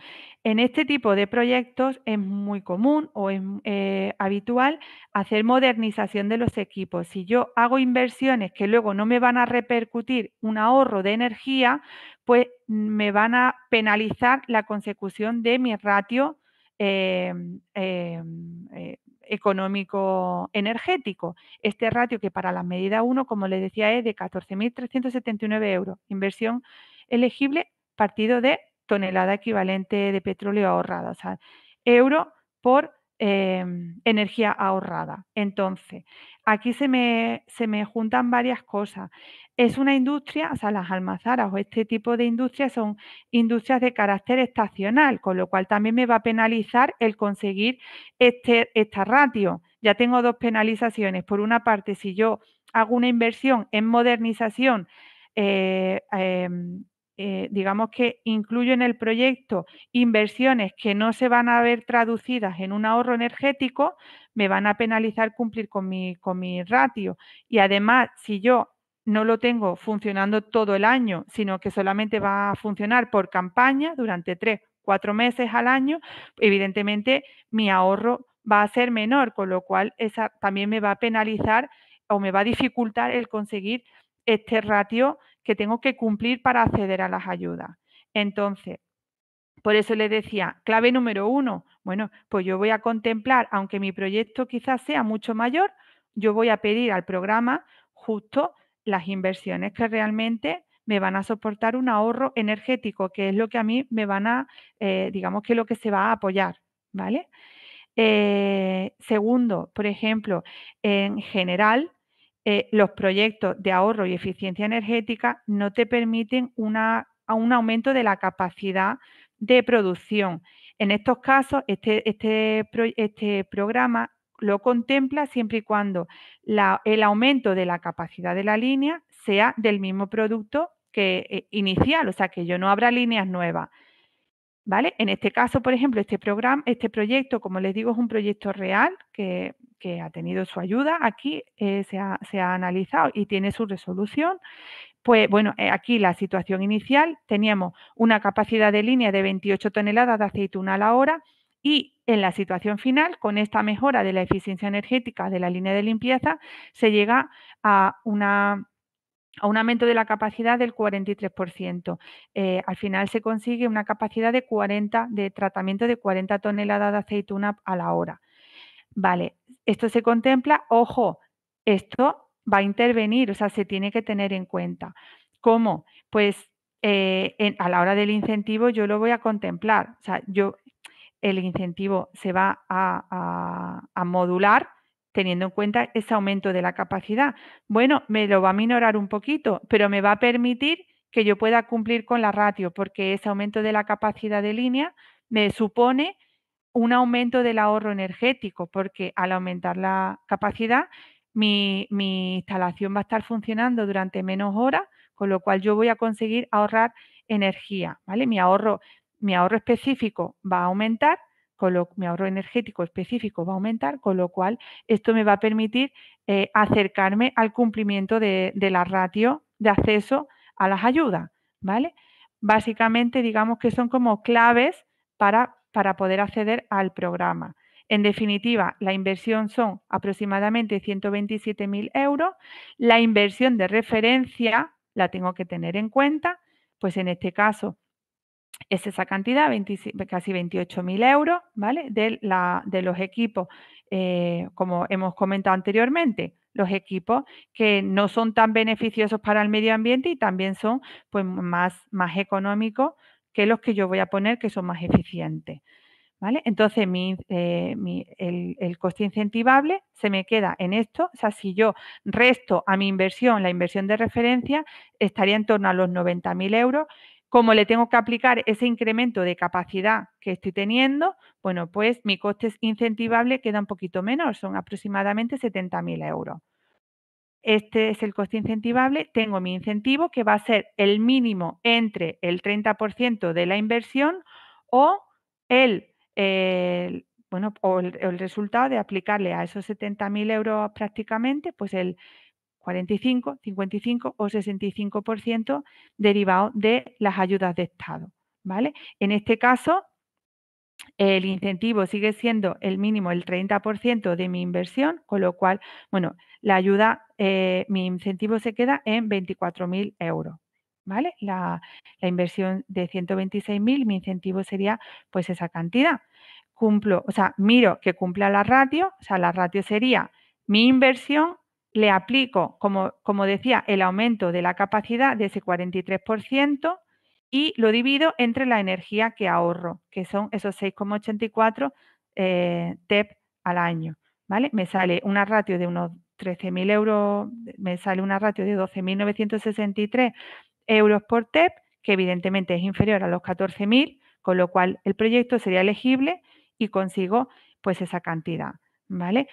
en este tipo de proyectos es muy común o es eh, habitual hacer modernización de los equipos. Si yo hago inversiones que luego no me van a repercutir un ahorro de energía, pues me van a penalizar la consecución de mi ratio em, em, eh, económico energético. Este ratio que para la medida 1, como les decía, es de 14.379 euros. Inversión elegible partido de tonelada equivalente de petróleo ahorrado o sea, euro por Em, energía ahorrada. Entonces, aquí se me, se me juntan varias cosas. Es una industria, o sea, las almazaras o este tipo de industrias son industrias de carácter estacional, con lo cual también me va a penalizar el conseguir este, esta ratio. Ya tengo dos penalizaciones. Por una parte, si yo hago una inversión en modernización, eh, em, eh, digamos que incluyo en el proyecto inversiones que no se van a ver traducidas en un ahorro energético, me van a penalizar cumplir con mi, con mi ratio. Y además, si yo no lo tengo funcionando todo el año, sino que solamente va a funcionar por campaña durante tres, cuatro meses al año, evidentemente mi ahorro va a ser menor, con lo cual esa también me va a penalizar o me va a dificultar el conseguir este ratio que tengo que cumplir para acceder a las ayudas. Entonces, por eso les decía, clave número uno, bueno, pues yo voy a contemplar, aunque mi proyecto quizás sea mucho mayor, yo voy a pedir al programa justo las inversiones que realmente me van a soportar un ahorro energético, que es lo que a mí me van a, eh, digamos que lo que se va a apoyar, ¿vale? Eh, segundo, por ejemplo, en general, eh, los proyectos de ahorro y eficiencia energética no te permiten un aumento de la capacidad de producción. En estos casos, este, este, este programa lo contempla siempre y cuando el aumento de la capacidad de la línea sea del mismo producto que eh, inicial, o sea que yo no habrá líneas nuevas, ¿Vale? En este caso, por ejemplo, este, programa, este proyecto, como les digo, es un proyecto real que, ha tenido su ayuda. Aquí eh, se, ha, analizado y tiene su resolución. Pues bueno, eh, aquí la situación inicial, teníamos una capacidad de línea de 28 toneladas de aceituna a la hora y en la situación final, con esta mejora de la eficiencia energética de la línea de limpieza, se llega a una a un aumento de la capacidad del 43%. Eh, al final se consigue una capacidad de 40 de tratamiento de 40 toneladas de aceituna a la hora. Vale, esto se contempla, ojo, esto va a intervenir, o sea, se tiene que tener en cuenta. ¿Cómo? Pues eh, a la hora del incentivo yo lo voy a contemplar, o sea, yo el incentivo se va a modular teniendo en cuenta ese aumento de la capacidad. Bueno, me lo va a minorar un poquito, pero me va a permitir que yo pueda cumplir con la ratio, porque ese aumento de la capacidad de línea me supone un aumento del ahorro energético, porque al aumentar la capacidad, mi, instalación va a estar funcionando durante menos horas, con lo cual yo voy a conseguir ahorrar energía, ¿vale? Mi ahorro, mi ahorro específico va a aumentar mi ahorro energético específico va a aumentar, con lo cual esto me va a permitir eh, acercarme al cumplimiento de, la ratio de acceso a las ayudas, ¿vale? Básicamente, digamos que son como claves para, para poder acceder al programa. En definitiva, la inversión son aproximadamente 127.000 euros. La inversión de referencia la tengo que tener en cuenta, pues en este caso es esa cantidad, casi 28.000 euros, ¿vale? De, la, de los equipos, eh, como hemos comentado anteriormente, los equipos que no son tan beneficiosos para el medio ambiente y también son pues, más, más económicos que los que yo voy a poner que son más eficientes. ¿Vale? Entonces, eh, el, el, coste incentivable se me queda en esto. O sea, si yo resto a mi inversión la inversión de referencia, estaría en torno a los 90.000 euros, como le tengo que aplicar ese incremento de capacidad que estoy teniendo, bueno, pues mi coste incentivable queda un poquito menor, son aproximadamente 70.000 euros. Este es el coste incentivable, tengo mi incentivo que va a ser el mínimo entre el 30% de la inversión o el, bueno, el, resultado de aplicarle a esos 70.000 euros prácticamente, pues el, 45, 55 o 65% derivado de las ayudas de Estado. ¿vale? En este caso, el incentivo sigue siendo el mínimo, el 30% de mi inversión, con lo cual, bueno, la ayuda, eh, mi incentivo se queda en 24.000 euros. ¿Vale? La, inversión de 126.000, mi incentivo sería pues esa cantidad. Cumplo, o sea, miro que cumpla la ratio, o sea, la ratio sería mi inversión le aplico, como, decía, el aumento de la capacidad de ese 43% y lo divido entre la energía que ahorro, que son esos 6,84 eh, TEP al año. ¿vale? Me sale una ratio de unos 13.000 euros, me sale una ratio de 12.963 euros por TEP, que evidentemente es inferior a los 14.000, con lo cual el proyecto sería elegible y consigo pues esa cantidad, ¿vale?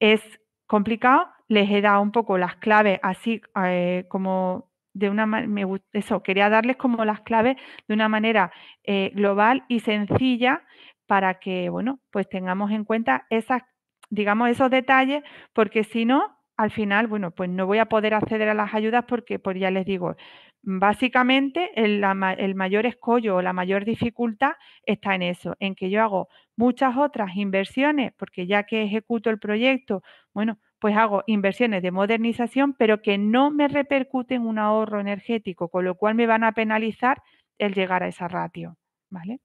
Es complicado, les he dado un poco las claves, así eh, como de una manera, eso, quería darles como las claves de una manera eh, global y sencilla para que, bueno, pues tengamos en cuenta esas, digamos, esos detalles, porque si no, al final, bueno, pues no voy a poder acceder a las ayudas porque, pues ya les digo, básicamente el, el, mayor escollo o la mayor dificultad está en eso, en que yo hago muchas otras inversiones, porque ya que ejecuto el proyecto, bueno, pues hago inversiones de modernización, pero que no me repercuten un ahorro energético, con lo cual me van a penalizar el llegar a esa ratio. ¿Vale?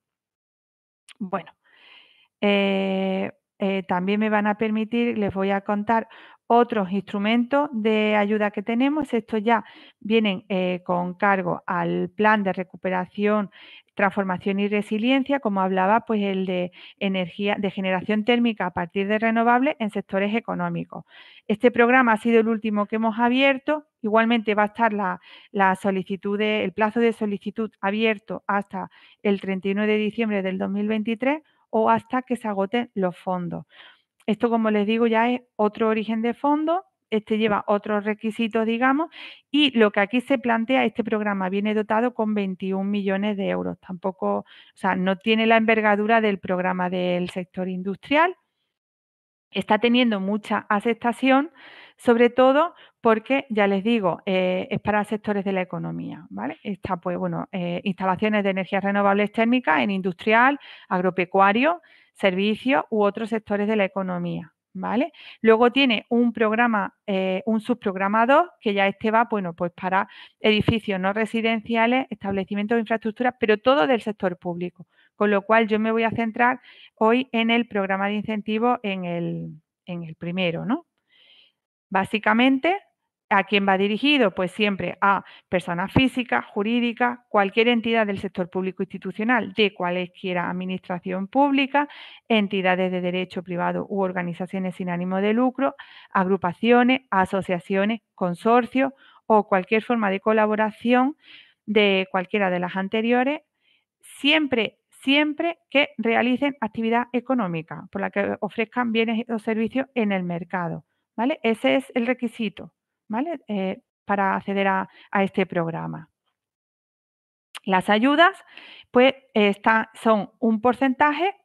Bueno, eh, eh, también me van a permitir, les voy a contar otros instrumentos de ayuda que tenemos, estos ya vienen eh, con cargo al plan de recuperación, transformación y resiliencia, como hablaba, pues el de energía de generación térmica a partir de renovables en sectores económicos. Este programa ha sido el último que hemos abierto. Igualmente va a estar la, solicitud el plazo de solicitud abierto hasta el 31 de diciembre del 2023 o hasta que se agoten los fondos. Esto, como les digo, ya es otro origen de fondo, este lleva otros requisitos, digamos, y lo que aquí se plantea, este programa viene dotado con 21 millones de euros. Tampoco, o sea, no tiene la envergadura del programa del sector industrial. Está teniendo mucha aceptación, sobre todo porque, ya les digo, eh, es para sectores de la economía, ¿vale? Está, pues, bueno, eh, instalaciones de energías renovables térmicas en industrial, agropecuario, servicios u otros sectores de la economía. ¿Vale? Luego tiene un programa, eh, un subprograma 2, que ya este va, bueno, pues para edificios no residenciales, establecimientos de infraestructuras, pero todo del sector público. Con lo cual yo me voy a centrar hoy en el programa de incentivos en el, en el primero, ¿no? Básicamente ¿A quién va dirigido? Pues siempre a personas físicas, jurídicas, cualquier entidad del sector público institucional, de cualesquiera administración pública, entidades de derecho privado u organizaciones sin ánimo de lucro, agrupaciones, asociaciones, consorcios o cualquier forma de colaboración de cualquiera de las anteriores, siempre siempre que realicen actividad económica por la que ofrezcan bienes o servicios en el mercado. ¿vale? Ese es el requisito. ¿vale? Eh, para acceder a, este programa. Las ayudas, pues, son un porcentaje,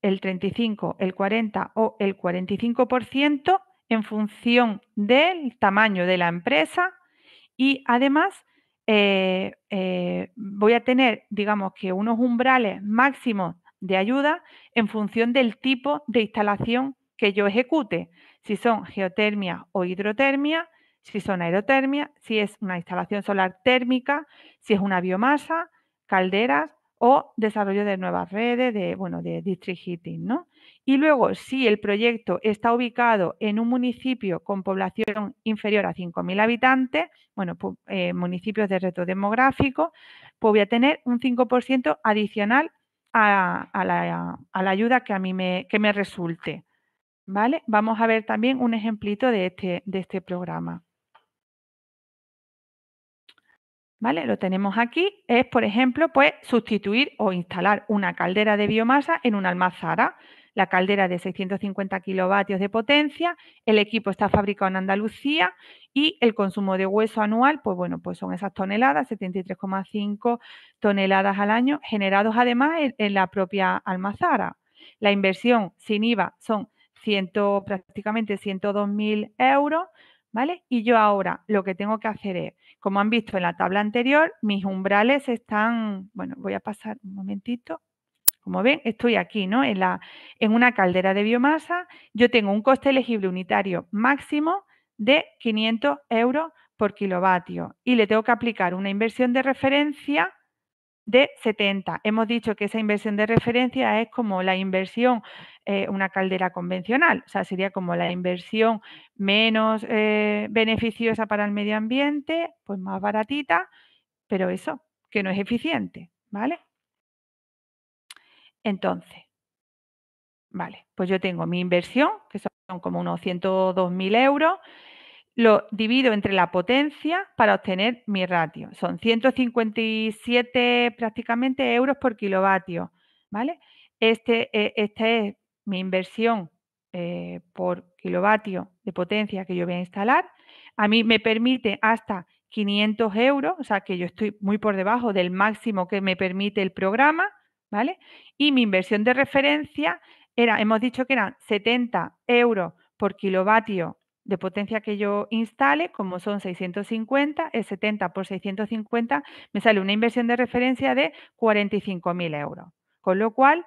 el 35, el 40 o el 45% en función del tamaño de la empresa y además eh, eh, voy a tener, digamos que unos umbrales máximos de ayuda en función del tipo de instalación que yo ejecute, si son geotermia o hidrotermia, si son aerotermia, si es una instalación solar térmica, si es una biomasa, calderas o desarrollo de nuevas redes, de, bueno, de district heating, ¿no? Y luego, si el proyecto está ubicado en un municipio con población inferior a 5.000 habitantes, bueno, eh, municipios de reto demográfico, pues voy a tener un 5% adicional a, la, ayuda que a mí me, que me resulte, ¿vale? Vamos a ver también un ejemplito de este, de este programa. ¿Vale? Lo tenemos aquí, es por ejemplo, pues sustituir o instalar una caldera de biomasa en una almazara. La caldera de 650 kilovatios de potencia, el equipo está fabricado en Andalucía y el consumo de hueso anual, pues bueno, pues son esas toneladas, 73,5 toneladas al año, generados además en, la propia almazara. La inversión sin IVA son 100, prácticamente 102.000 euros, ¿vale? Y yo ahora lo que tengo que hacer es como han visto en la tabla anterior, mis umbrales están, bueno, voy a pasar un momentito. Como ven, estoy aquí, ¿no? En, la, en una caldera de biomasa, yo tengo un coste elegible unitario máximo de 500 euros por kilovatio y le tengo que aplicar una inversión de referencia de 70. Hemos dicho que esa inversión de referencia es como la inversión eh, una caldera convencional. O sea, sería como la inversión menos eh, beneficiosa para el medio ambiente, pues más baratita, pero eso, que no es eficiente, ¿vale? Entonces, vale, pues yo tengo mi inversión, que son como unos 102.000 euros, lo divido entre la potencia para obtener mi ratio. Son 157 prácticamente euros por kilovatio, ¿vale? Este, eh, este es mi inversión eh, por kilovatio de potencia que yo voy a instalar. A mí me permite hasta 500 euros, o sea que yo estoy muy por debajo del máximo que me permite el programa, ¿vale? Y mi inversión de referencia era, hemos dicho que eran 70 euros por kilovatio de potencia que yo instale, como son 650, el 70 por 650 me sale una inversión de referencia de 45.000 euros. Con lo cual,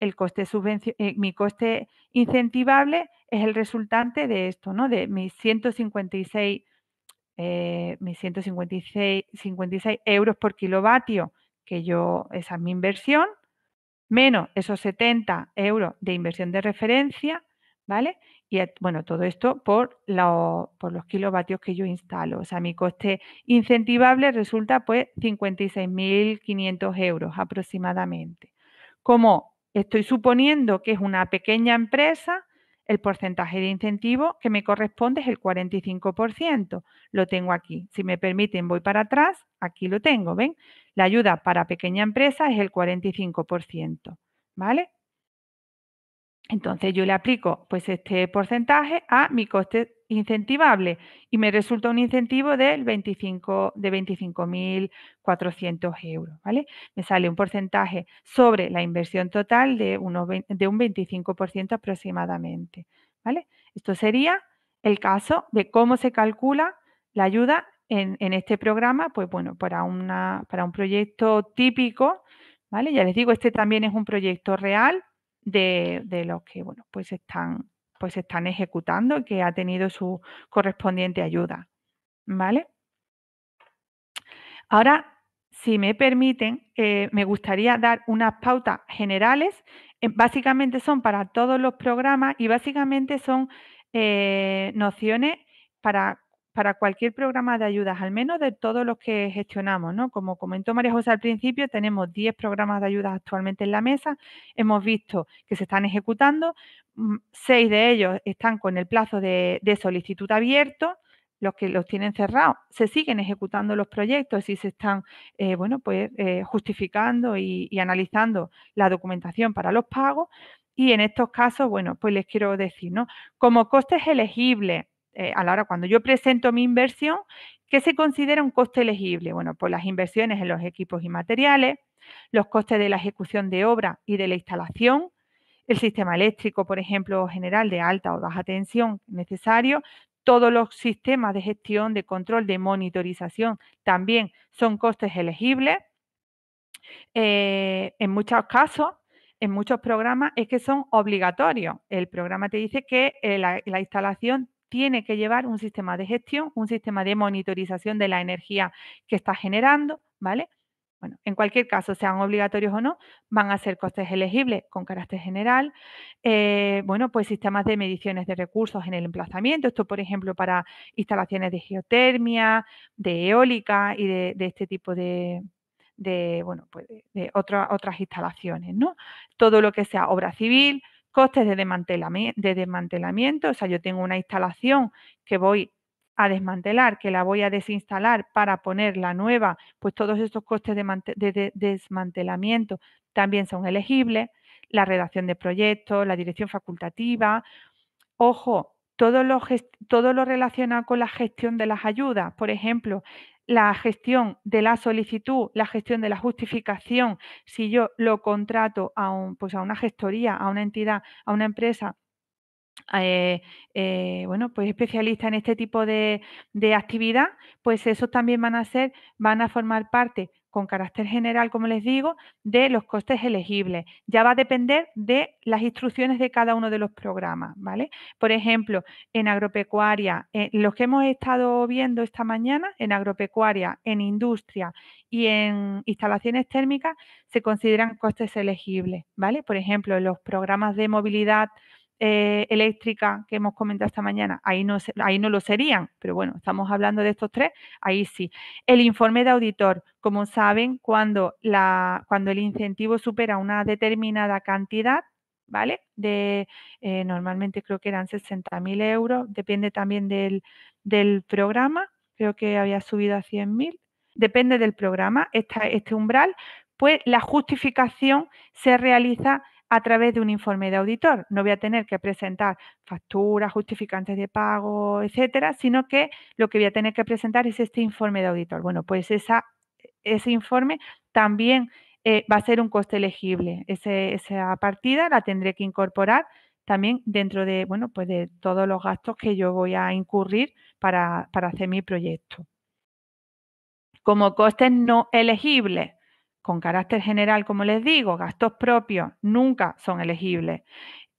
el coste subvención eh, mi coste incentivable es el resultante de esto, ¿no? De mis 156, eh, mis 156 56 euros por kilovatio, que yo, esa es mi inversión, menos esos 70 euros de inversión de referencia, ¿vale? Y bueno, todo esto por, lo, por los kilovatios que yo instalo. O sea, mi coste incentivable resulta pues 56.500 euros aproximadamente. Como Estoy suponiendo que es una pequeña empresa, el porcentaje de incentivo que me corresponde es el 45%. Lo tengo aquí. Si me permiten, voy para atrás. Aquí lo tengo, ¿ven? La ayuda para pequeña empresa es el 45%, ¿vale? Entonces yo le aplico pues este porcentaje a mi coste incentivable y me resulta un incentivo 25 de 25.400 euros, ¿vale? Me sale un porcentaje sobre la inversión total de, de un 25% aproximadamente, ¿vale? Esto sería el caso de cómo se calcula la ayuda en, este programa, pues bueno, para, una, para un proyecto típico, ¿vale? Ya les digo, este también es un proyecto real de, los que bueno, pues están, pues están ejecutando, que ha tenido su correspondiente ayuda. ¿Vale? Ahora, si me permiten, eh, me gustaría dar unas pautas generales. básicamente son para todos los programas y básicamente son eh, nociones para para cualquier programa de ayudas, al menos de todos los que gestionamos, ¿no? Como comentó María José al principio, tenemos 10 programas de ayudas actualmente en la mesa, hemos visto que se están ejecutando, mm, seis de ellos están con el plazo de, solicitud abierto, los que los tienen cerrados, se siguen ejecutando los proyectos y se están, eh, bueno, pues eh, justificando y, analizando la documentación para los pagos. Y en estos casos, bueno, pues les quiero decir, ¿no? Como costes elegibles eh, a la hora cuando yo presento mi inversión, ¿qué se considera un coste elegible? Bueno, pues las inversiones en los equipos y materiales, los costes de la ejecución de obra y de la instalación, el sistema eléctrico, por ejemplo, general de alta o baja tensión necesario, todos los sistemas de gestión, de control, de monitorización también son costes elegibles. Eh, en muchos casos, en muchos programas, es que son obligatorios. El programa te dice que eh, la instalación tiene que llevar un sistema de gestión, un sistema de monitorización de la energía que está generando, ¿vale? Bueno, en cualquier caso, sean obligatorios o no, van a ser costes elegibles con carácter general. Eh, bueno, pues sistemas de mediciones de recursos en el emplazamiento, esto por ejemplo para instalaciones de geotermia, de eólica y de, este tipo de, bueno, pues de, otras instalaciones, ¿no? Todo lo que sea obra civil, costes de desmantelamiento, de o sea, yo tengo una instalación que voy a desmantelar, que la voy a desinstalar para poner la nueva, pues todos estos costes de, desmantelamiento también son elegibles, la redacción de proyectos, la dirección facultativa, ojo, todo lo, todo lo relacionado con la gestión de las ayudas, por ejemplo, la gestión de la solicitud, la gestión de la justificación, si yo lo contrato a, un, pues a una gestoría, a una entidad, a una empresa eh, eh, bueno, pues especialistas en este tipo de, actividad, pues esos también van a ser, van a formar parte con carácter general, como les digo, de los costes elegibles. Ya va a depender de las instrucciones de cada uno de los programas, ¿vale? Por ejemplo, en agropecuaria, eh, los que hemos estado viendo esta mañana, en agropecuaria, en industria y en instalaciones térmicas, se consideran costes elegibles, ¿vale? Por ejemplo, los programas de movilidad eh, eléctrica que hemos comentado esta mañana, ahí no, ahí no lo serían, pero bueno, estamos hablando de estos tres, ahí sí. El informe de auditor, como saben, cuando, la, cuando el incentivo supera una determinada cantidad, ¿vale? De, eh, normalmente creo que eran 60.000 euros, depende también del, programa, creo que había subido a 100.000, depende del programa, este umbral, pues la justificación se realiza a través de un informe de auditor. No voy a tener que presentar facturas, justificantes de pago, etcétera, sino que lo que voy a tener que presentar es este informe de auditor. Bueno, pues ese informe también eh, va a ser un coste elegible. esa partida la tendré que incorporar también dentro de, bueno, pues de todos los gastos que yo voy a incurrir para, para hacer mi proyecto. Como costes no elegibles, con carácter general, como les digo, gastos propios nunca son elegibles.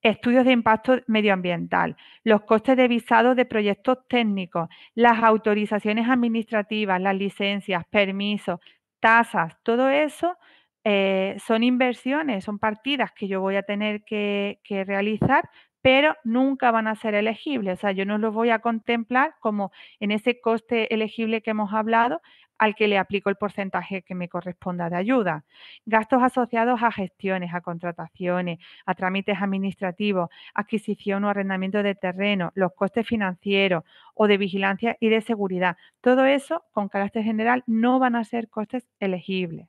Estudios de impacto medioambiental, los costes de visado de proyectos técnicos, las autorizaciones administrativas, las licencias, permisos, tasas, todo eso eh, son inversiones, son partidas que yo voy a tener que, que realizar pero nunca van a ser elegibles. O sea, yo no los voy a contemplar como en ese coste elegible que hemos hablado, al que le aplico el porcentaje que me corresponda de ayuda. Gastos asociados a gestiones, a contrataciones, a trámites administrativos, adquisición o arrendamiento de terreno, los costes financieros o de vigilancia y de seguridad. Todo eso, con carácter general, no van a ser costes elegibles.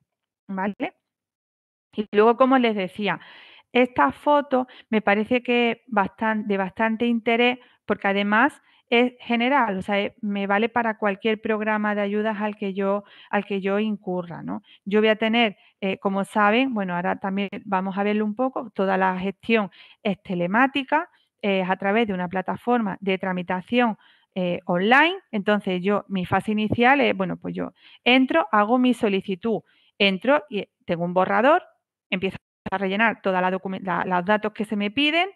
¿Vale? Y luego, como les decía, esta foto me parece que bastante, de bastante interés porque además es general, o sea, me vale para cualquier programa de ayudas al que yo, al que yo incurra, ¿no? Yo voy a tener, eh, como saben, bueno, ahora también vamos a verlo un poco, toda la gestión es telemática, es a través de una plataforma de tramitación eh, online, entonces yo, mi fase inicial es, bueno, pues yo entro, hago mi solicitud, entro y tengo un borrador, empiezo a rellenar todos los datos que se me piden,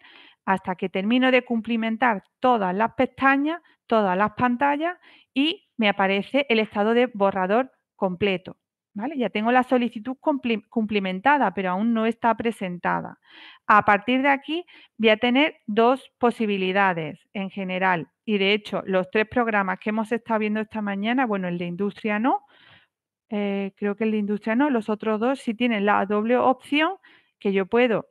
hasta que termino de cumplimentar todas las pestañas, todas las pantallas y me aparece el estado de borrador completo. ¿Vale? Ya tengo la solicitud cumplimentada, pero aún no está presentada. A partir de aquí voy a tener dos posibilidades en general. Y de hecho, los tres programas que hemos estado viendo esta mañana, bueno, el de industria no, eh, creo que el de industria no, los otros dos sí tienen la doble opción que yo puedo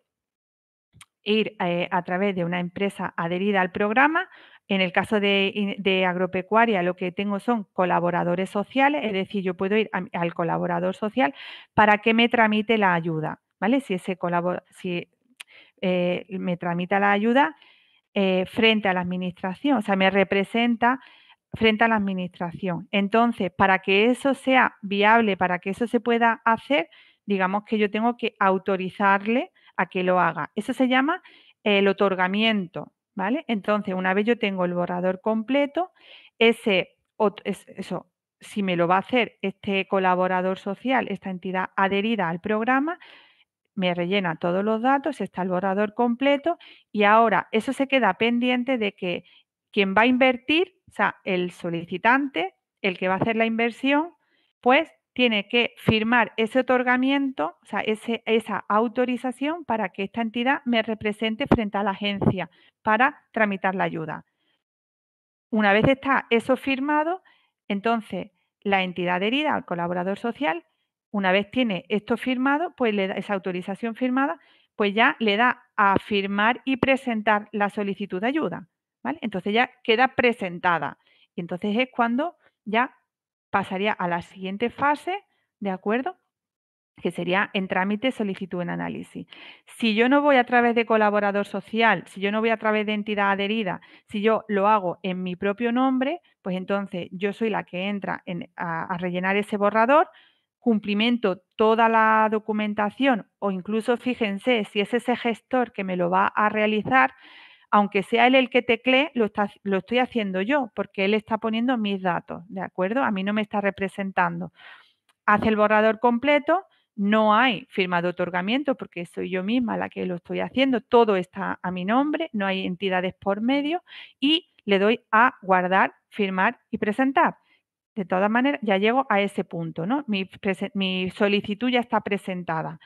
ir eh, a través de una empresa adherida al programa. En el caso de, agropecuaria, lo que tengo son colaboradores sociales, es decir, yo puedo ir al colaborador social para que me tramite la ayuda, ¿vale? Si ese eh, me tramita la ayuda eh, frente a la administración, o sea, me representa frente a la administración. Entonces, para que eso sea viable, para que eso se pueda hacer, digamos que yo tengo que autorizarle a que lo haga. Eso se llama el otorgamiento, ¿vale? Entonces, una vez yo tengo el borrador completo, ese, eso, si me lo va a hacer este colaborador social, esta entidad adherida al programa, me rellena todos los datos, está el borrador completo y ahora eso se queda pendiente de que quien va a invertir, o sea, el solicitante, el que va a hacer la inversión, pues tiene que firmar ese otorgamiento, o sea, esa autorización para que esta entidad me represente frente a la agencia para tramitar la ayuda. Una vez está eso firmado, entonces la entidad adherida al colaborador social, una vez tiene esto firmado, pues le da esa autorización firmada, pues ya le da a firmar y presentar la solicitud de ayuda. ¿vale? Entonces ya queda presentada. Y entonces es cuando ya pasaría a la siguiente fase, ¿de acuerdo? que sería en trámite solicitud en análisis. Si yo no voy a través de colaborador social, si yo no voy a través de entidad adherida, si yo lo hago en mi propio nombre, pues entonces yo soy la que entra a, rellenar ese borrador, cumplimento toda la documentación o incluso fíjense si es ese gestor que me lo va a realizar, aunque sea él el que teclee, lo, lo estoy haciendo yo, porque él está poniendo mis datos, ¿de acuerdo? A mí no me está representando. Hace el borrador completo, no hay firma de otorgamiento porque soy yo misma la que lo estoy haciendo, todo está a mi nombre, no hay entidades por medio y le doy a guardar, firmar y presentar. De todas maneras, ya llego a ese punto, ¿no? mi solicitud ya está presentada.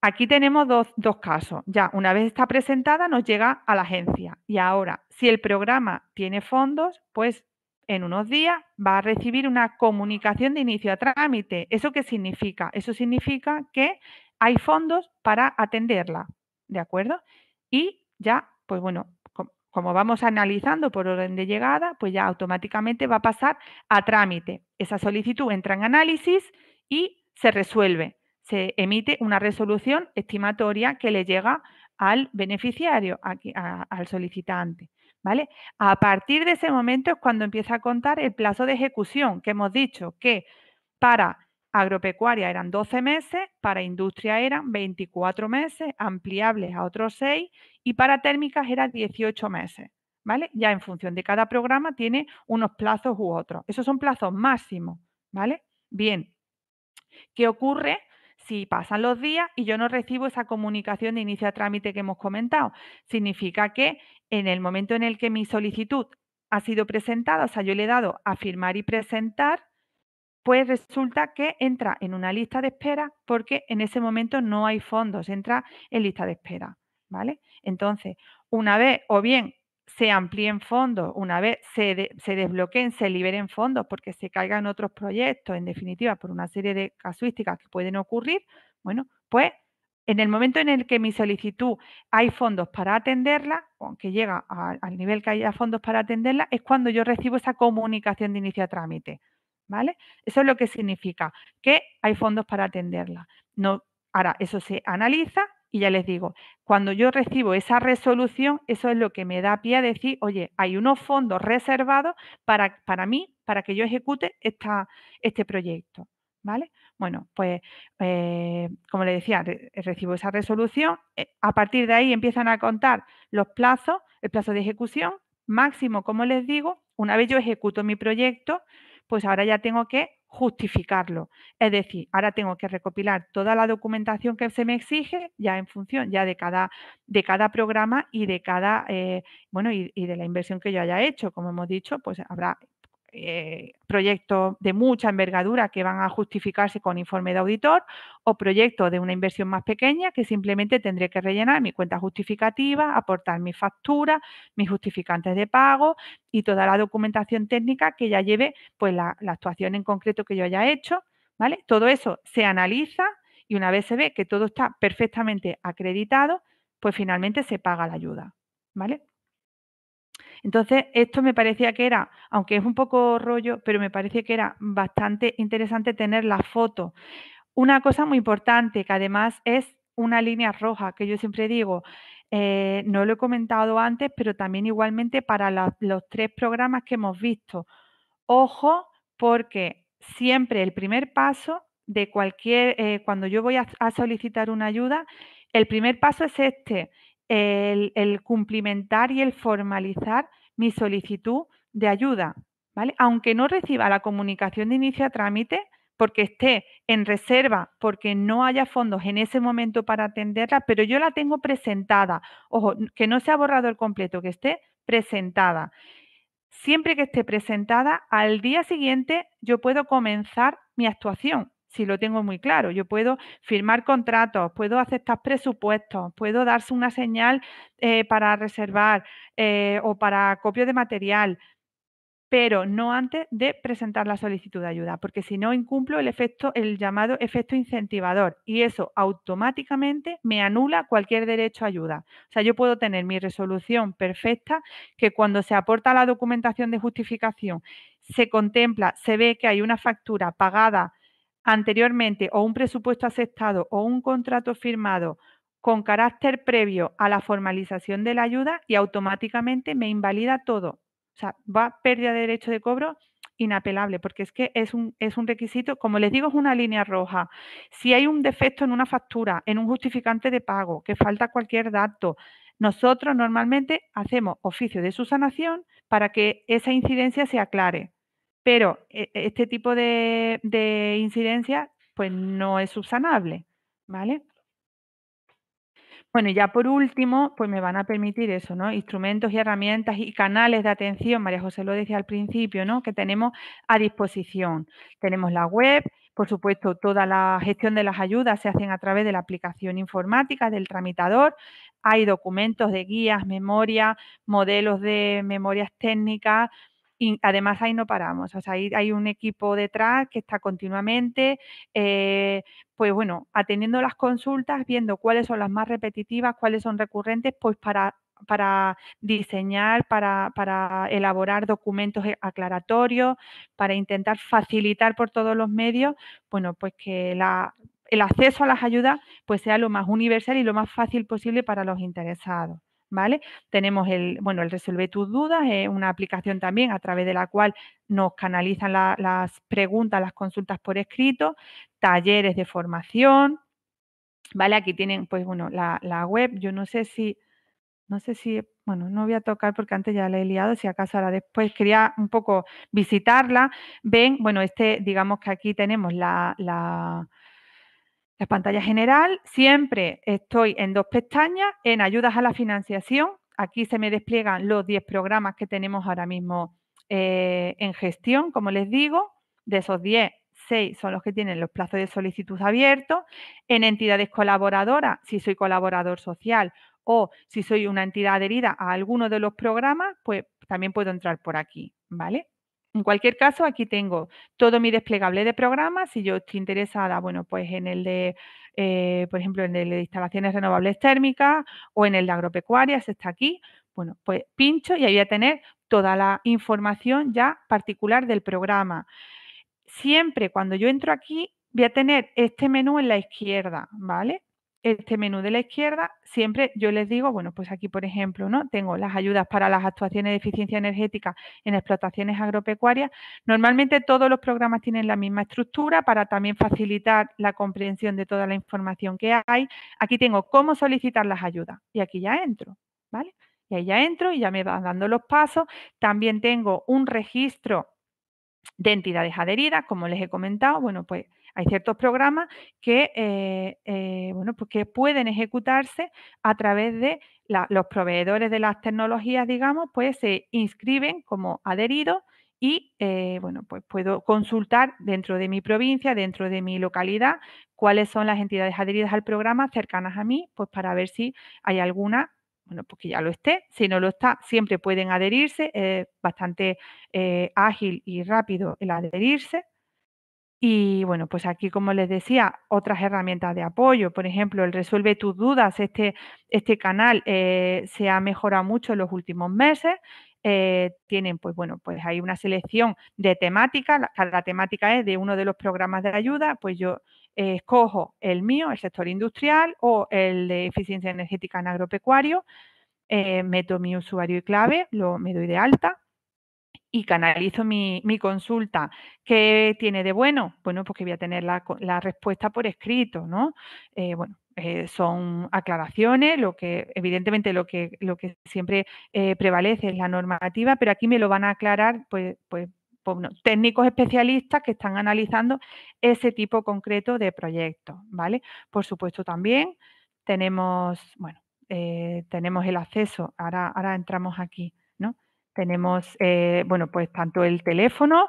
Aquí tenemos dos, casos. Ya, una vez está presentada, nos llega a la agencia. Y ahora, si el programa tiene fondos, pues en unos días va a recibir una comunicación de inicio a trámite. ¿Eso qué significa? Eso significa que hay fondos para atenderla, ¿de acuerdo? Y ya, pues bueno, como vamos analizando por orden de llegada, pues ya automáticamente va a pasar a trámite. Esa solicitud entra en análisis y se resuelve se emite una resolución estimatoria que le llega al beneficiario, al solicitante. ¿Vale? A partir de ese momento es cuando empieza a contar el plazo de ejecución, que hemos dicho que para agropecuaria eran 12 meses, para industria eran 24 meses, ampliables a otros 6 y para térmicas eran 18 meses. ¿Vale? Ya en función de cada programa tiene unos plazos u otros. Esos son plazos máximos, ¿vale? Bien. ¿Qué ocurre si pasan los días y yo no recibo esa comunicación de inicio a trámite que hemos comentado, significa que en el momento en el que mi solicitud ha sido presentada, o sea, yo le he dado a firmar y presentar, pues resulta que entra en una lista de espera porque en ese momento no hay fondos, entra en lista de espera, ¿vale? Entonces, una vez o bien se amplíen fondos, una vez se, se, desbloqueen, se liberen fondos porque se caigan otros proyectos, en definitiva, por una serie de casuísticas que pueden ocurrir, bueno, pues en el momento en el que mi solicitud hay fondos para atenderla, aunque llega al nivel que haya fondos para atenderla, es cuando yo recibo esa comunicación de inicio a trámite. ¿Vale? Eso es lo que significa, que hay fondos para atenderla. No, ahora, eso se analiza, y ya les digo, cuando yo recibo esa resolución, eso es lo que me da pie a decir, oye, hay unos fondos reservados para, para mí, para que yo ejecute esta, este proyecto. ¿Vale? Bueno, pues eh, como le decía, recibo esa resolución. Eh, a partir de ahí empiezan a contar los plazos, el plazo de ejecución máximo, como les digo, una vez yo ejecuto mi proyecto, pues ahora ya tengo que justificarlo. Es decir, ahora tengo que recopilar toda la documentación que se me exige, ya en función ya de cada, de cada programa y de cada eh, bueno y, de la inversión que yo haya hecho. Como hemos dicho, pues habrá eh, proyectos de mucha envergadura que van a justificarse con informe de auditor o proyectos de una inversión más pequeña que simplemente tendré que rellenar mi cuenta justificativa, aportar mi factura, mis justificantes de pago y toda la documentación técnica que ya lleve pues, la, la actuación en concreto que yo haya hecho. ¿vale? Todo eso se analiza y una vez se ve que todo está perfectamente acreditado, pues finalmente se paga la ayuda. ¿Vale? Entonces, esto me parecía que era, aunque es un poco rollo, pero me parece que era bastante interesante tener la foto. Una cosa muy importante, que además es una línea roja, que yo siempre digo, eh, no lo he comentado antes, pero también igualmente para los tres programas que hemos visto. Ojo, porque siempre el primer paso de cualquier, eh, cuando yo voy a solicitar una ayuda, el primer paso es este, el, cumplimentar y el formalizar mi solicitud de ayuda, ¿vale? Aunque no reciba la comunicación de inicio a trámite, porque esté en reserva, porque no haya fondos en ese momento para atenderla, pero yo la tengo presentada. Ojo, que no se ha borrado el completo, que esté presentada. Siempre que esté presentada, al día siguiente yo puedo comenzar mi actuación si lo tengo muy claro. Yo puedo firmar contratos, puedo aceptar presupuestos, puedo darse una señal eh, para reservar eh, o para copio de material, pero no antes de presentar la solicitud de ayuda, porque si no incumplo el efecto, el llamado efecto incentivador, y eso automáticamente me anula cualquier derecho a ayuda. O sea, yo puedo tener mi resolución perfecta, que cuando se aporta la documentación de justificación, se contempla, se ve que hay una factura pagada anteriormente o un presupuesto aceptado o un contrato firmado con carácter previo a la formalización de la ayuda y automáticamente me invalida todo. O sea, va pérdida de derecho de cobro inapelable, porque es que es un, es un requisito, como les digo, es una línea roja. Si hay un defecto en una factura, en un justificante de pago, que falta cualquier dato, nosotros normalmente hacemos oficio de sanación para que esa incidencia se aclare. Pero e, e, este tipo de, incidencia pues no es subsanable, ¿vale? Bueno, ya por último, pues me van a permitir eso, ¿no? Instrumentos y herramientas y canales de atención, María José lo decía al principio, ¿no? Que tenemos a disposición. Tenemos la web, por supuesto, toda la gestión de las ayudas se hacen a través de la aplicación informática del tramitador. Hay documentos de guías, memoria, modelos de memorias técnicas, y además ahí no paramos, o sea, hay un equipo detrás que está continuamente, eh, pues bueno, atendiendo las consultas, viendo cuáles son las más repetitivas, cuáles son recurrentes, pues para para diseñar, para, elaborar documentos e, aclaratorios, para intentar facilitar por todos los medios, bueno, pues que el acceso a las ayudas pues sea lo más universal y lo más fácil posible para los interesados. ¿vale? Tenemos el, bueno, el Resuelve tus dudas, es eh, una aplicación también a través de la cual nos canalizan las preguntas, las consultas por escrito, talleres de formación, ¿vale? Aquí tienen, pues bueno, la, la web, yo no sé si, no sé si, bueno, no voy a tocar porque antes ya la he liado, si acaso ahora después quería un poco visitarla, ven, bueno, este, digamos que aquí tenemos la, la la pantalla general, siempre estoy en dos pestañas, en ayudas a la financiación. Aquí se me despliegan los 10 programas que tenemos ahora mismo eh, en gestión, como les digo. De esos 10, 6 son los que tienen los plazos de solicitud abiertos. En entidades colaboradoras, si soy colaborador social o si soy una entidad adherida a alguno de los programas, pues también puedo entrar por aquí, ¿vale? En cualquier caso, aquí tengo todo mi desplegable de programas. Si yo estoy interesada, bueno, pues en el de, eh, por ejemplo, en el de instalaciones renovables térmicas o en el de agropecuarias, está aquí. Bueno, pues pincho y ahí voy a tener toda la información ya particular del programa. Siempre cuando yo entro aquí, voy a tener este menú en la izquierda, ¿vale? este menú de la izquierda, siempre yo les digo, bueno, pues aquí, por ejemplo, ¿no? Tengo las ayudas para las actuaciones de eficiencia energética en explotaciones agropecuarias. Normalmente todos los programas tienen la misma estructura para también facilitar la comprensión de toda la información que hay. Aquí tengo cómo solicitar las ayudas y aquí ya entro, ¿vale? Y ahí ya entro y ya me van dando los pasos. También tengo un registro de entidades adheridas, como les he comentado, bueno, pues hay ciertos programas que, eh, eh, bueno, pues pueden ejecutarse a través de los proveedores de las tecnologías, digamos, pues se inscriben como adheridos y eh, bueno, pues puedo consultar dentro de mi provincia, dentro de mi localidad, cuáles son las entidades adheridas al programa cercanas a mí, pues para ver si hay alguna, bueno, pues que ya lo esté, si no lo está, siempre pueden adherirse, es bastante ágil y rápido el adherirse. Y bueno, pues aquí, como les decía, otras herramientas de apoyo, por ejemplo, el Resuelve tus dudas, este, este canal eh, se ha mejorado mucho en los últimos meses. Eh, tienen, pues bueno, pues hay una selección de temáticas, la, temática es de uno de los programas de ayuda, pues yo eh, escojo el mío, el sector industrial o el de eficiencia energética en agropecuario, meto mi usuario y clave, lo, me doy de alta y canalizo mi, consulta. ¿Qué tiene de bueno? Bueno, porque pues voy a tener la, respuesta por escrito, ¿no? Eh, bueno, eh, son aclaraciones, lo que evidentemente lo que, lo que siempre eh, prevalece es la normativa, pero aquí me lo van a aclarar pues, pues, pues técnicos especialistas que están analizando ese tipo concreto de proyecto, ¿vale? Por supuesto también tenemos, bueno, tenemos el acceso, ahora, ahora entramos aquí tenemos, eh, bueno, pues tanto el teléfono,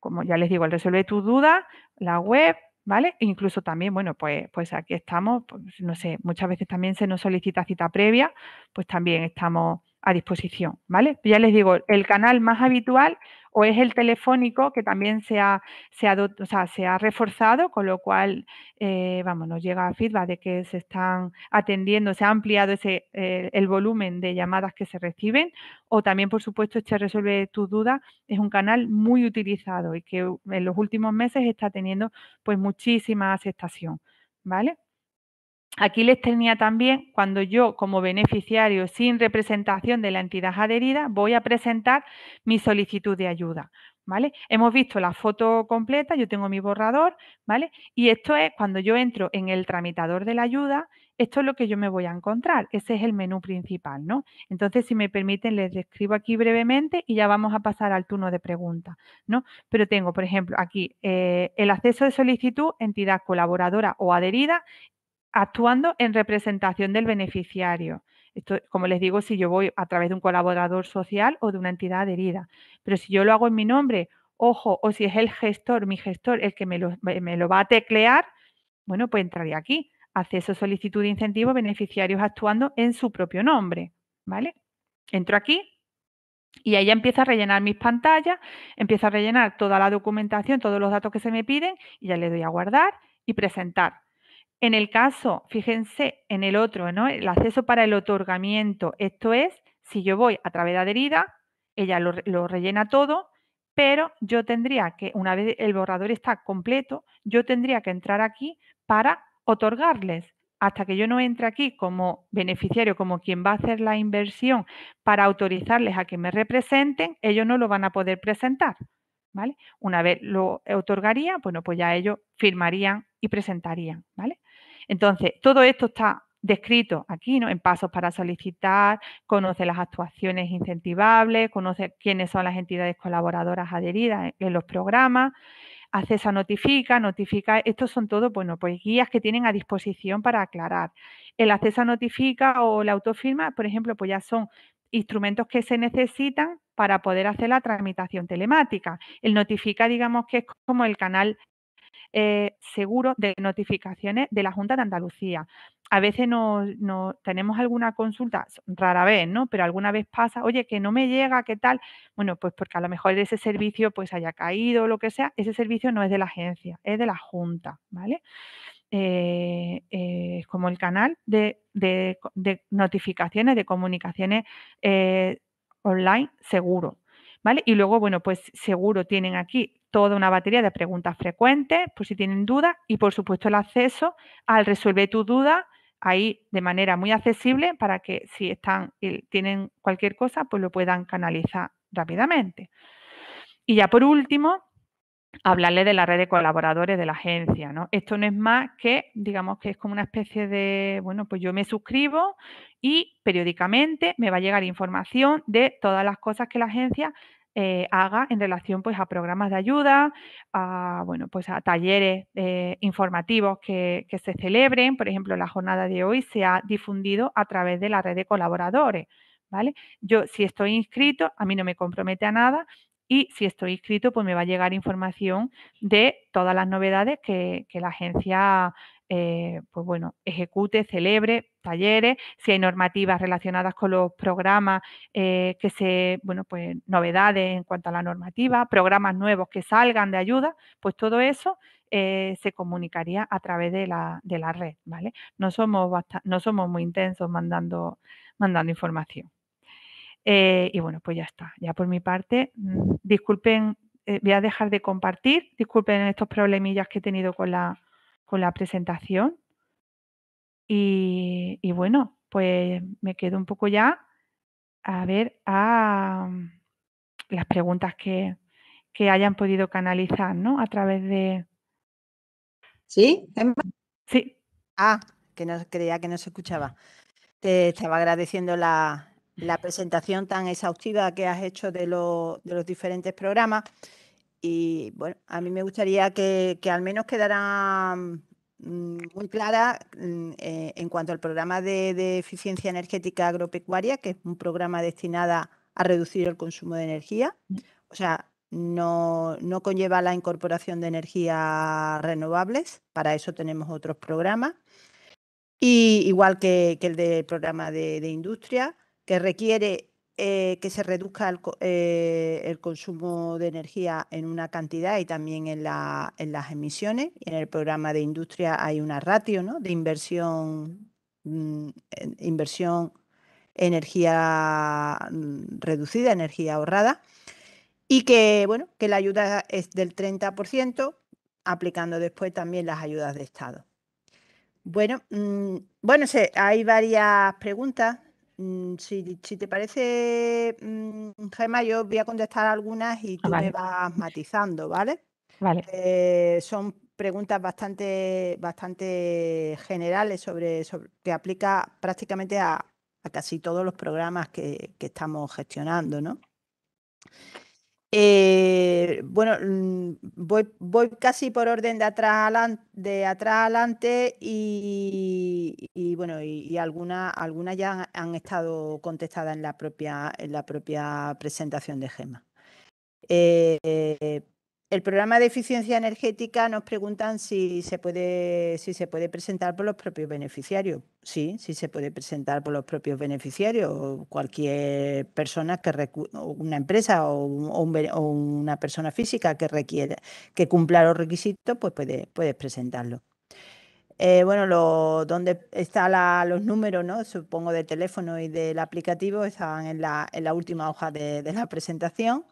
como ya les digo, el Resuelve tus dudas, la web, ¿vale? E incluso también, bueno, pues, pues aquí estamos, pues, no sé, muchas veces también se nos solicita cita previa, pues también estamos a disposición, ¿vale? Ya les digo, el canal más habitual o es el telefónico que también se ha, se sea, se ha reforzado, con lo cual, eh, vamos, nos llega feedback de que se están atendiendo, se ha ampliado ese, eh, el volumen de llamadas que se reciben, o también, por supuesto, este Resuelve tus dudas es un canal muy utilizado y que uh, en los últimos meses está teniendo pues muchísima aceptación, ¿vale? Aquí les tenía también cuando yo como beneficiario sin representación de la entidad adherida voy a presentar mi solicitud de ayuda. ¿Vale? Hemos visto la foto completa, yo tengo mi borrador, ¿vale? Y esto es cuando yo entro en el tramitador de la ayuda, esto es lo que yo me voy a encontrar, ese es el menú principal, ¿no? Entonces, si me permiten, les describo aquí brevemente y ya vamos a pasar al turno de preguntas, ¿no? Pero tengo, por ejemplo, aquí eh, el acceso de solicitud, entidad colaboradora o adherida actuando en representación del beneficiario. Esto, como les digo, si yo voy a través de un colaborador social o de una entidad adherida. Pero si yo lo hago en mi nombre, ojo, o si es el gestor, mi gestor, el que me lo, va a teclear, bueno, pues entraría aquí. Acceso, solicitud de incentivo, beneficiarios actuando en su propio nombre. ¿Vale? Entro aquí, y ahí empieza a rellenar mis pantallas, empieza a rellenar toda la documentación, todos los datos que se me piden y ya le doy a guardar y presentar. En el caso, fíjense en el otro, ¿no? El acceso para el otorgamiento. Esto es, si yo voy a través de adherida, ella lo, rellena todo, pero yo tendría que, una vez el borrador está completo, yo tendría que entrar aquí para otorgarles. Hasta que yo no entre aquí como beneficiario, como quien va a hacer la inversión para autorizarles a que me representen, ellos no lo van a poder presentar. ¿vale? Una vez lo otorgaría, bueno, pues ya ellos firmarían y presentarían, ¿vale? Entonces, todo esto está descrito aquí, ¿no? En pasos para solicitar, conoce las actuaciones incentivables, conoce quiénes son las entidades colaboradoras adheridas en, los programas, accesa notifica, notifica, estos son todos, bueno, pues guías que tienen a disposición para aclarar. El acceso notifica o la autofirma, por ejemplo, pues ya son instrumentos que se necesitan para poder hacer la tramitación telemática. El notifica, digamos que es como el canal eh, seguro de notificaciones de la Junta de Andalucía. A veces no, tenemos alguna consulta, rara vez, ¿no? Pero alguna vez pasa, oye, que no me llega, ¿qué tal? Bueno, pues porque a lo mejor ese servicio pues haya caído o lo que sea, ese servicio no es de la agencia, es de la Junta, ¿vale? Eh, eh, es como el canal de, notificaciones, de comunicaciones online seguro. Y luego, bueno, pues seguro tienen aquí toda una batería de preguntas frecuentes, por si tienen dudas, y por supuesto el acceso al resolver tu duda ahí de manera muy accesible para que si están, eh, tienen cualquier cosa, pues lo puedan canalizar rápidamente. Y ya por último, hablarle de la red de colaboradores de la agencia, ¿no? Esto no es más que, digamos que es como una especie de, bueno, pues yo me suscribo y periódicamente me va a llegar información de todas las cosas que la agencia eh, haga en relación pues a programas de ayuda, a, bueno, pues a talleres eh, informativos que, se celebren. Por ejemplo, la jornada de hoy se ha difundido a través de la red de colaboradores. ¿Vale? Yo, si estoy inscrito, a mí no me compromete a nada, y si estoy inscrito, pues me va a llegar información de todas las novedades que, la agencia eh, pues bueno, ejecute, celebre talleres, si hay normativas relacionadas con los programas eh, que se, bueno, pues novedades en cuanto a la normativa, programas nuevos que salgan de ayuda, pues todo eso eh, se comunicaría a través de la, de la red, ¿vale? No somos, no somos muy intensos mandando, mandando información. Eh, y bueno, pues ya está. Ya por mi parte, mm, disculpen, eh, voy a dejar de compartir. Disculpen estos problemillas que he tenido con la, con la presentación. Y, bueno, pues me quedo un poco ya a ver a mm, las preguntas que, hayan podido canalizar, ¿no? A través de. ¿Sí? Sí. Ah, que no creía que no se escuchaba. Te estaba agradeciendo la, la presentación tan exhaustiva que has hecho de, los diferentes programas. Y bueno, a mí me gustaría que, al menos quedara mm, muy clara mm, eh, en cuanto al programa de, eficiencia energética agropecuaria, que es un programa destinado a reducir el consumo de energía. Mm. O sea, no, conlleva la incorporación de energías renovables, para eso tenemos otros programas. Y igual que, el del programa de industria, que requiere eh, que se reduzca eh, el, consumo de energía en una cantidad y también en, las emisiones. Y en el programa de industria hay una ratio de inversión, mm, inversión, energía mm, reducida, energía ahorrada. Y que, bueno, que la ayuda es del 30%, aplicando después también las ayudas de Estado. Bueno, mm, bueno, hay varias preguntas Mm, si, te parece, mm, Gemma, yo voy a contestar algunas y tú ah, me vas matizando, ¿vale? Eh, son preguntas bastante, bastante generales sobre, que aplica prácticamente a, casi todos los programas que, que estamos gestionando, ¿no? Eh, bueno, mm, voy, casi por orden de atrás adelante, de atrás adelante y, bueno, y, algunas ya han, estado contestadas en la propia, en la propia presentación de Gema. Eh, el programa de eficiencia energética nos preguntan si se, puede, si se puede presentar por los propios beneficiarios. Sí, sí se puede presentar por los propios beneficiarios. O cualquier persona que una empresa o, una persona física que requiera que cumpla los requisitos, pues puede, puedes presentarlo. Eh, bueno, donde están los números, ¿no? Supongo de teléfono y del aplicativo, están en la, en la última hoja de la presentación.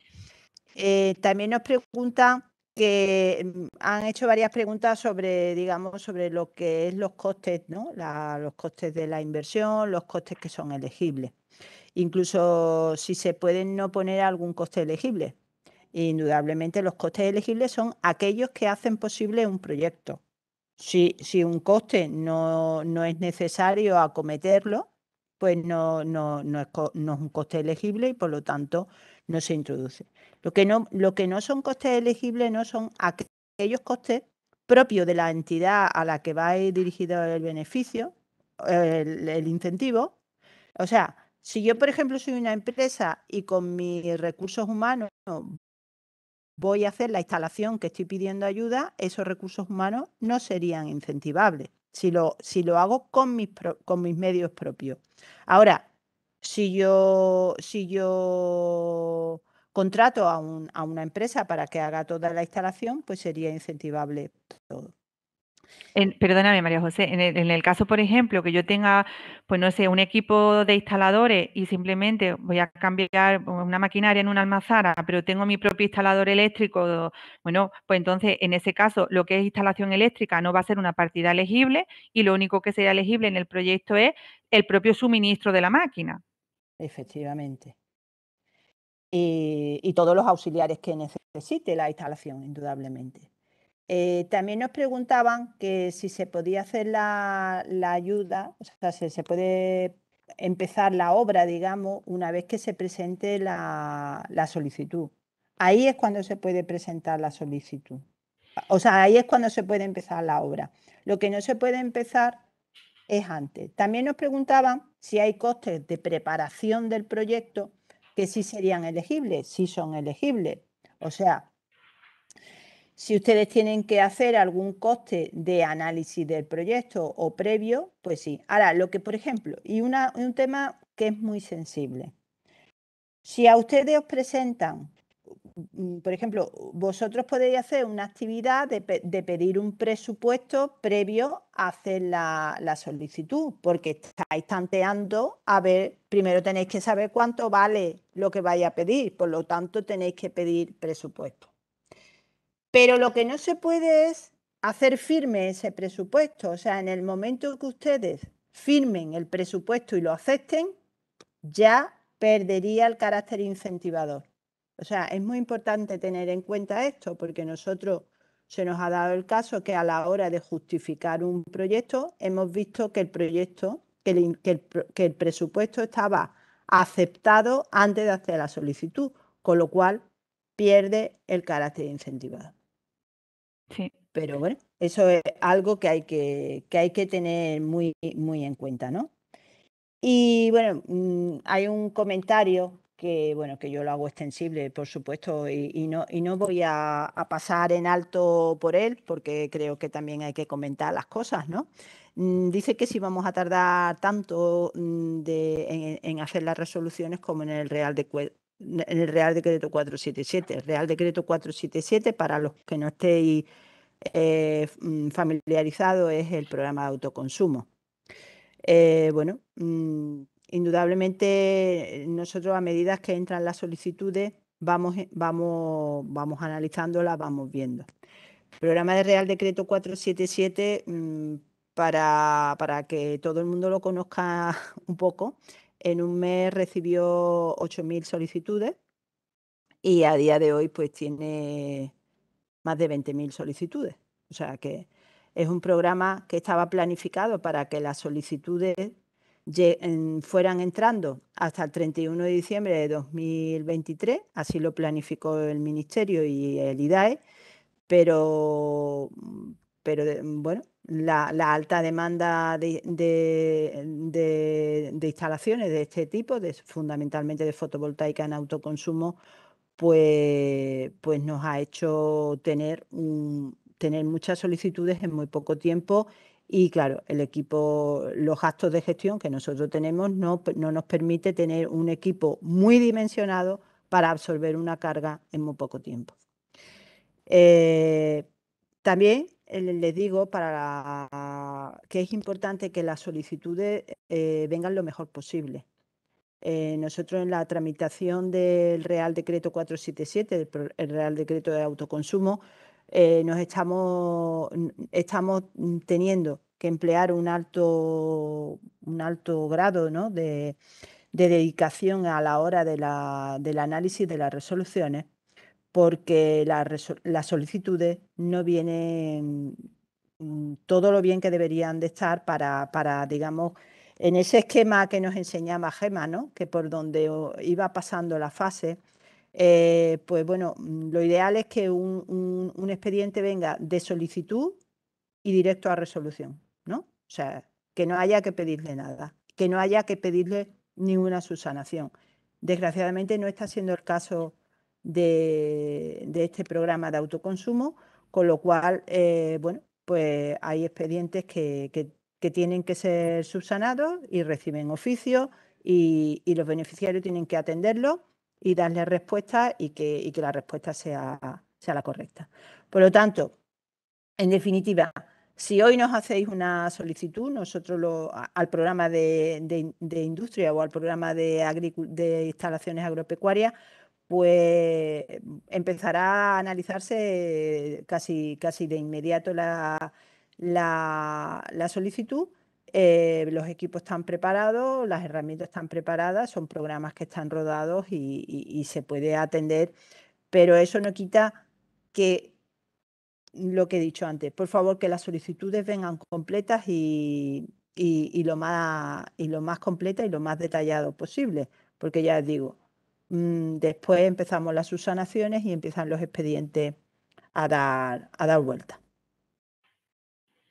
Eh, también nos preguntan que mm, han hecho varias preguntas sobre, digamos, sobre lo que es los costes, ¿no? los costes de la inversión, los costes que son elegibles. Incluso si se pueden no poner algún coste elegible. Indudablemente los costes elegibles son aquellos que hacen posible un proyecto. Si, si un coste no, es necesario acometerlo, pues no, no, no, no es un coste elegible y por lo tanto no se introduce. Lo que no, lo que no son costes elegibles no son aquellos costes propios de la entidad a la que va dirigido el beneficio, el, incentivo. O sea, si yo, por ejemplo, soy una empresa y con mis recursos humanos voy a hacer la instalación que estoy pidiendo ayuda, esos recursos humanos no serían incentivables si lo, si lo hago con mis, con mis medios propios. Ahora, si yo, si yo contrato a, una empresa para que haga toda la instalación, pues sería incentivable todo. perdóname, María José, en el, en el, caso, por ejemplo, que yo tenga, pues no sé, un equipo de instaladores y simplemente voy a cambiar una maquinaria en una almazara, pero tengo mi propio instalador eléctrico, bueno, pues entonces en ese caso lo que es instalación eléctrica no va a ser una partida elegible y lo único que sería elegible en el proyecto es el propio suministro de la máquina. Efectivamente y, todos los auxiliares que necesite la instalación, indudablemente. Eh, también nos preguntaban que si se podía hacer la, ayuda, o sea, si se puede empezar la obra, digamos, una vez que se presente la, la, solicitud. Ahí es cuando se puede presentar la solicitud. O sea, ahí es cuando se puede empezar la obra. Lo que no se puede empezar es antes. También nos preguntaban si hay costes de preparación del proyecto que sí serían elegibles, sí son elegibles. O sea, si ustedes tienen que hacer algún coste de análisis del proyecto o previo, pues sí. Ahora, lo que, por ejemplo, y una, un tema que es muy sensible. Si a ustedes os presentan Mm, por ejemplo, vosotros podéis hacer una actividad de, pedir un presupuesto previo a hacer la, la, solicitud, porque estáis tanteando, a ver, primero tenéis que saber cuánto vale lo que vais a pedir, por lo tanto tenéis que pedir presupuesto. Pero lo que no se puede es hacer firme ese presupuesto, o sea, en el momento que ustedes firmen el presupuesto y lo acepten, ya perdería el carácter incentivador. O sea, es muy importante tener en cuenta esto porque nosotros se nos ha dado el caso que a la hora de justificar un proyecto hemos visto que el proyecto, el, presupuesto estaba aceptado antes de hacer la solicitud, con lo cual pierde el carácter incentivado. Sí. Pero bueno, eso es algo que hay que, hay que tener muy, muy en cuenta, ¿no? Y bueno, mm, hay un comentario que bueno, que yo lo hago extensible, por supuesto, y, no, y no voy a, pasar en alto por él, porque creo que también hay que comentar las cosas, ¿no? Mm, dice que si vamos a tardar tanto mm, en, hacer las resoluciones como en el Real de, Decreto 477. El Real Decreto 477, para los que no estéis eh, mm, familiarizados, es el programa de autoconsumo. Eh, bueno, Indudablemente, eh, nosotros a medida que entran las solicitudes, vamos, eh, vamos, vamos analizándolas, vamos viendo. El programa de Real Decreto 477, mm, para, para que todo el mundo lo conozca un poco, en un mes recibió 8.000 solicitudes y a día de hoy pues tiene más de 20.000 solicitudes. O sea que es un programa que estaba planificado para que las solicitudes fueran entrando hasta el 31 de diciembre de 2023, así lo planificó el Ministerio y el IDAE, pero, pero bueno, la, alta demanda de, instalaciones de este tipo, fundamentalmente de fotovoltaica en autoconsumo, pues, pues nos ha hecho tener, tener muchas solicitudes en muy poco tiempo y claro, el equipo, los gastos de gestión que nosotros tenemos no, no nos permite tener un equipo muy dimensionado para absorber una carga en muy poco tiempo. Eh, también eh, les digo para que es importante que las solicitudes eh, vengan lo mejor posible. nosotros en la tramitación del Real Decreto 477, el, Real Decreto de Autoconsumo, nos estamos, estamos teniendo emplear un alto, un alto grado de, dedicación a la hora de la, del análisis de las resoluciones, porque las solicitudes no vienen mm, todo lo bien que deberían de estar para, para digamos, en ese esquema que nos enseñaba Gema, ¿no? que por donde iba pasando la fase, eh, pues bueno, mm, lo ideal es que un expediente venga de solicitud y directo a resolución. O sea, que no haya que pedirle nada, que no haya que pedirle ninguna subsanación. Desgraciadamente no está siendo el caso de, este programa de autoconsumo, con lo cual, eh, bueno, pues hay expedientes que, tienen que ser subsanados y reciben oficio y, los beneficiarios tienen que atenderlo y darle respuesta y que, que la respuesta sea la correcta. Por lo tanto, en definitiva, si hoy nos hacéis una solicitud, nosotros al programa de, industria o al programa de, instalaciones agropecuarias, pues empezará a analizarse casi, casi de inmediato la, solicitud. Eh, los equipos están preparados, las herramientas están preparadas, son programas que están rodados y se puede atender, pero eso no quita que lo que he dicho antes, por favor que las solicitudes vengan completas y, lo, más, y lo más completa y lo más detallado posible, porque ya digo, mm, después empezamos las subsanaciones y empiezan los expedientes a dar, a dar vuelta.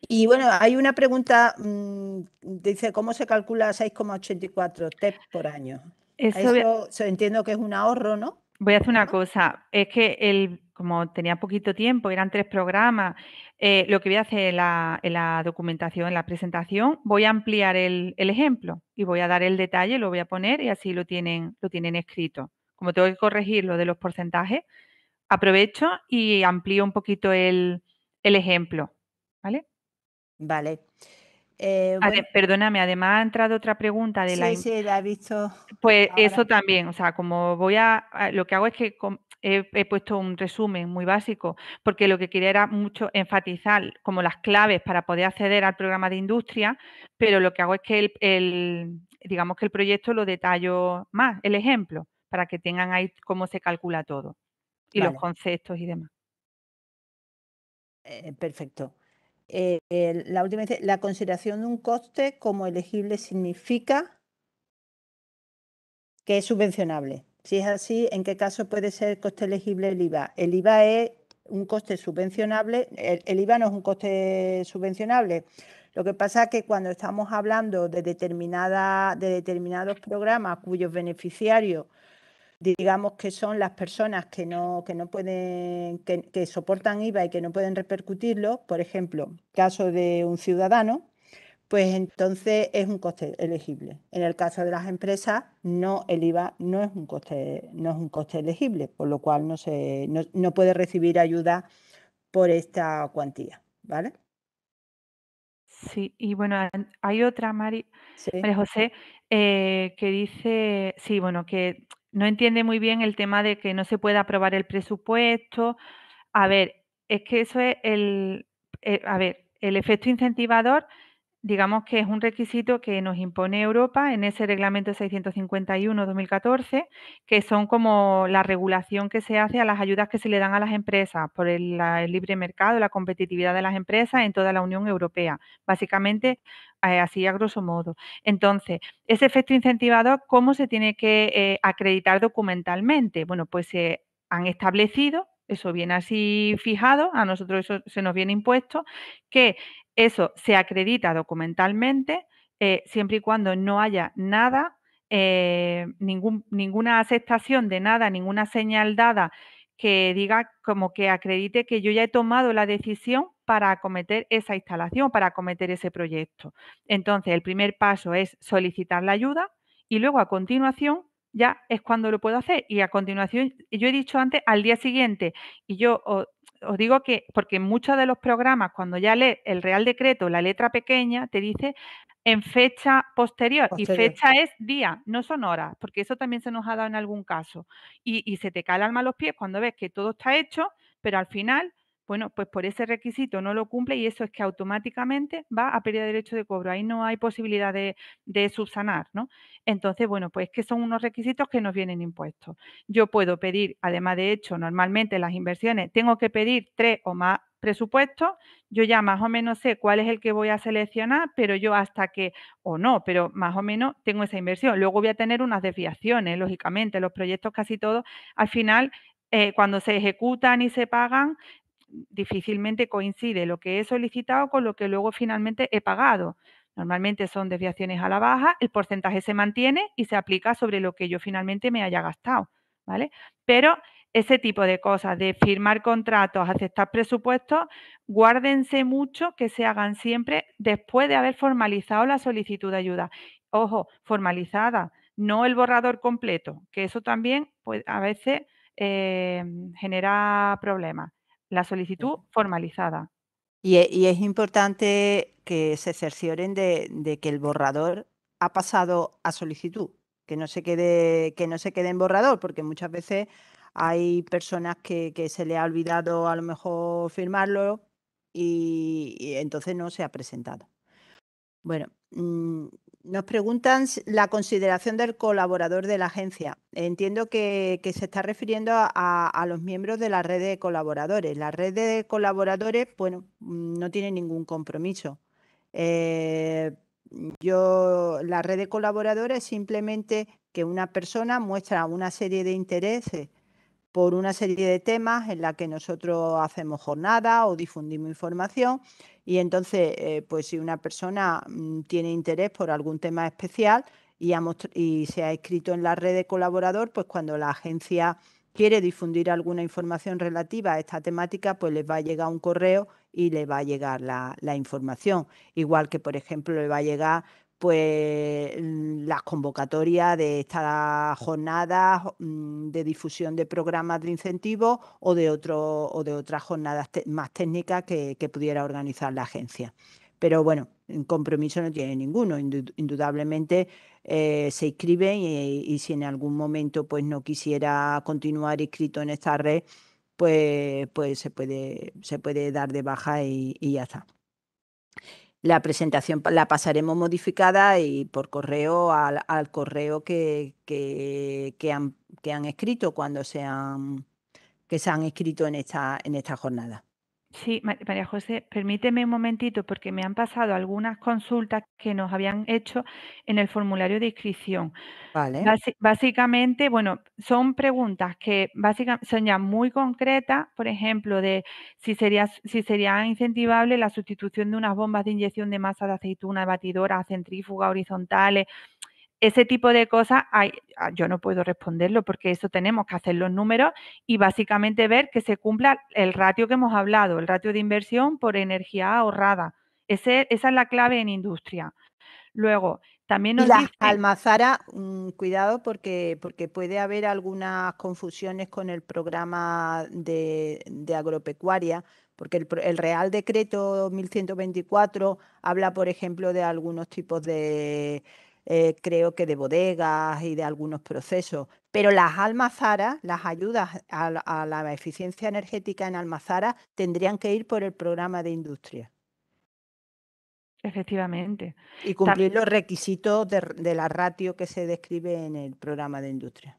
Y bueno, hay una pregunta, mm, dice, ¿cómo se calcula 6,84 TEP por año? Eso entiendo que es un ahorro, ¿no? Voy a hacer una cosa, es que el, como tenía poquito tiempo, eran tres programas, eh, lo que voy a hacer en la, documentación, en la presentación, voy a ampliar el, ejemplo y voy a dar el detalle, lo voy a poner y así lo tienen, lo tienen escrito. Como tengo que corregir lo de los porcentajes, aprovecho y amplío un poquito el, el ejemplo. ¿Vale? Vale. Eh, perdóname, además ha entrado otra pregunta de la. Sí, sí, la he visto. Pues eso también, o sea, como voy a. Lo que hago es que he, puesto un resumen muy básico, porque lo que quería era mucho enfatizar como las claves para poder acceder al programa de industria, pero lo que hago es que el, digamos que el proyecto lo detallo más, el ejemplo, para que tengan ahí cómo se calcula todo y los conceptos y demás. Eh, perfecto. Eh, la última la consideración de un coste como elegible significa que es subvencionable. Si es así, ¿en qué caso puede ser coste elegible el IVA? El IVA es un coste subvencionable, el, IVA no es un coste subvencionable. Lo que pasa es que cuando estamos hablando de, determinada, de determinados programas cuyos beneficiarios digamos que son las personas que no, que no pueden, que, soportan IVA y que no pueden repercutirlo, por ejemplo, caso de un ciudadano, pues entonces es un coste elegible. En el caso de las empresas, no, el IVA no es un coste, no es un coste elegible, por lo cual no, se, no, puede recibir ayuda por esta cuantía, ¿vale? Sí, y bueno, hay otra, María José, eh, que dice, sí, bueno, que no entiende muy bien el tema de que no se pueda aprobar el presupuesto. A ver, es que eso es el, eh, a ver, el efecto incentivador, digamos que es un requisito que nos impone Europa en ese reglamento 651-2014, que son como la regulación que se hace a las ayudas que se le dan a las empresas por el, el libre mercado, la competitividad de las empresas en toda la Unión Europea. Básicamente, eh, así a grosso modo. Entonces, ese efecto incentivador, ¿cómo se tiene que eh, acreditar documentalmente? Bueno, pues se han establecido, eso viene así fijado, a nosotros eso se nos viene impuesto, que eso se acredita documentalmente eh, siempre y cuando no haya nada, ninguna aceptación de nada, ninguna señal dada que diga como que acredite que yo ya he tomado la decisión para acometer esa instalación, para acometer ese proyecto. Entonces, el primer paso es solicitar la ayuda y luego a continuación ya es cuando lo puedo hacer. Y a continuación, yo he dicho antes, al día siguiente, y yo os digo que, porque muchos de los programas, cuando ya lees el Real Decreto, la letra pequeña, te dice en fecha posterior, y fecha es día, no son horas, porque eso también se nos ha dado en algún caso. Y, y se te cae el alma los pies cuando ves que todo está hecho, pero al final bueno, pues por ese requisito no lo cumple y eso es que automáticamente va a pérdida de derecho de cobro. Ahí no hay posibilidad de, subsanar, ¿no? Entonces, bueno, pues que son unos requisitos que nos vienen impuestos. Yo puedo pedir, además de hecho, normalmente las inversiones, tengo que pedir tres o más presupuestos. Yo ya más o menos sé cuál es el que voy a seleccionar, pero yo hasta que, o no, pero más o menos tengo esa inversión. Luego voy a tener unas desviaciones, lógicamente. Los proyectos casi todos, al final eh, cuando se ejecutan y se pagan, difícilmente coincide lo que he solicitado con lo que luego finalmente he pagado. Normalmente son desviaciones a la baja, el porcentaje se mantiene y se aplica sobre lo que yo finalmente me haya gastado, ¿vale? Pero ese tipo de cosas, de firmar contratos, aceptar presupuestos, guárdense mucho que se hagan siempre después de haber formalizado la solicitud de ayuda. Ojo, formalizada, no el borrador completo, que eso también pues, a veces eh, genera problemas la solicitud formalizada. E, y, es importante que se cercioren de, que el borrador ha pasado a solicitud, que no se quede, que no se quede en borrador, porque muchas veces hay personas que, se le ha olvidado a lo mejor firmarlo y, y entonces no se ha presentado. Bueno, mm, nos preguntan la consideración del colaborador de la agencia. Entiendo que, se está refiriendo a, los miembros de la red de colaboradores. La red de colaboradores, bueno, mm, no tiene ningún compromiso. Eh, yo, la red de colaboradores simplemente que una persona muestra una serie de intereses por una serie de temas en la que nosotros hacemos jornada o difundimos información y entonces, eh, pues si una persona mm, tiene interés por algún tema especial y, y se ha escrito en la red de colaborador, pues cuando la agencia quiere difundir alguna información relativa a esta temática, pues les va a llegar un correo y le va a llegar la, la información. Igual que, por ejemplo, le va a llegar pues mm, las convocatorias de estas jornadas mm, de difusión de programas de incentivos o de, otro, o de otras jornadas más técnicas que, pudiera organizar la agencia. Pero bueno, compromiso no tiene ninguno. Indudablemente eh, se inscriben y, si en algún momento pues, no quisiera continuar inscrito en esta red, pues, pues se, puede, se puede dar de baja y, y ya está la presentación la pasaremos modificada y por correo al, al correo que, que, han, han escrito cuando se han, que se han escrito en esta, en esta jornada. Sí, María José, permíteme un momentito porque me han pasado algunas consultas que nos habían hecho en el formulario de inscripción. Vale. básicamente, bueno, son preguntas que son ya muy concretas, por ejemplo, de si sería, si sería incentivable la sustitución de unas bombas de inyección de masa de aceituna, batidora, centrífuga, horizontales, ese tipo de cosas ah, yo no puedo responderlo porque eso tenemos que hacer los números y básicamente ver que se cumpla el ratio que hemos hablado, el ratio de inversión por energía ahorrada. Ese, esa es la clave en industria. Luego, también nos y almazara, mm, cuidado porque, porque puede haber algunas confusiones con el programa de, agropecuaria, porque el, Real Decreto 1124 habla, por ejemplo, de algunos tipos de eh, creo que de bodegas y de algunos procesos. Pero las almazaras, las ayudas a, la eficiencia energética en almazaras tendrían que ir por el programa de industria. Efectivamente. Y cumplir los requisitos de la ratio que se describe en el programa de industria.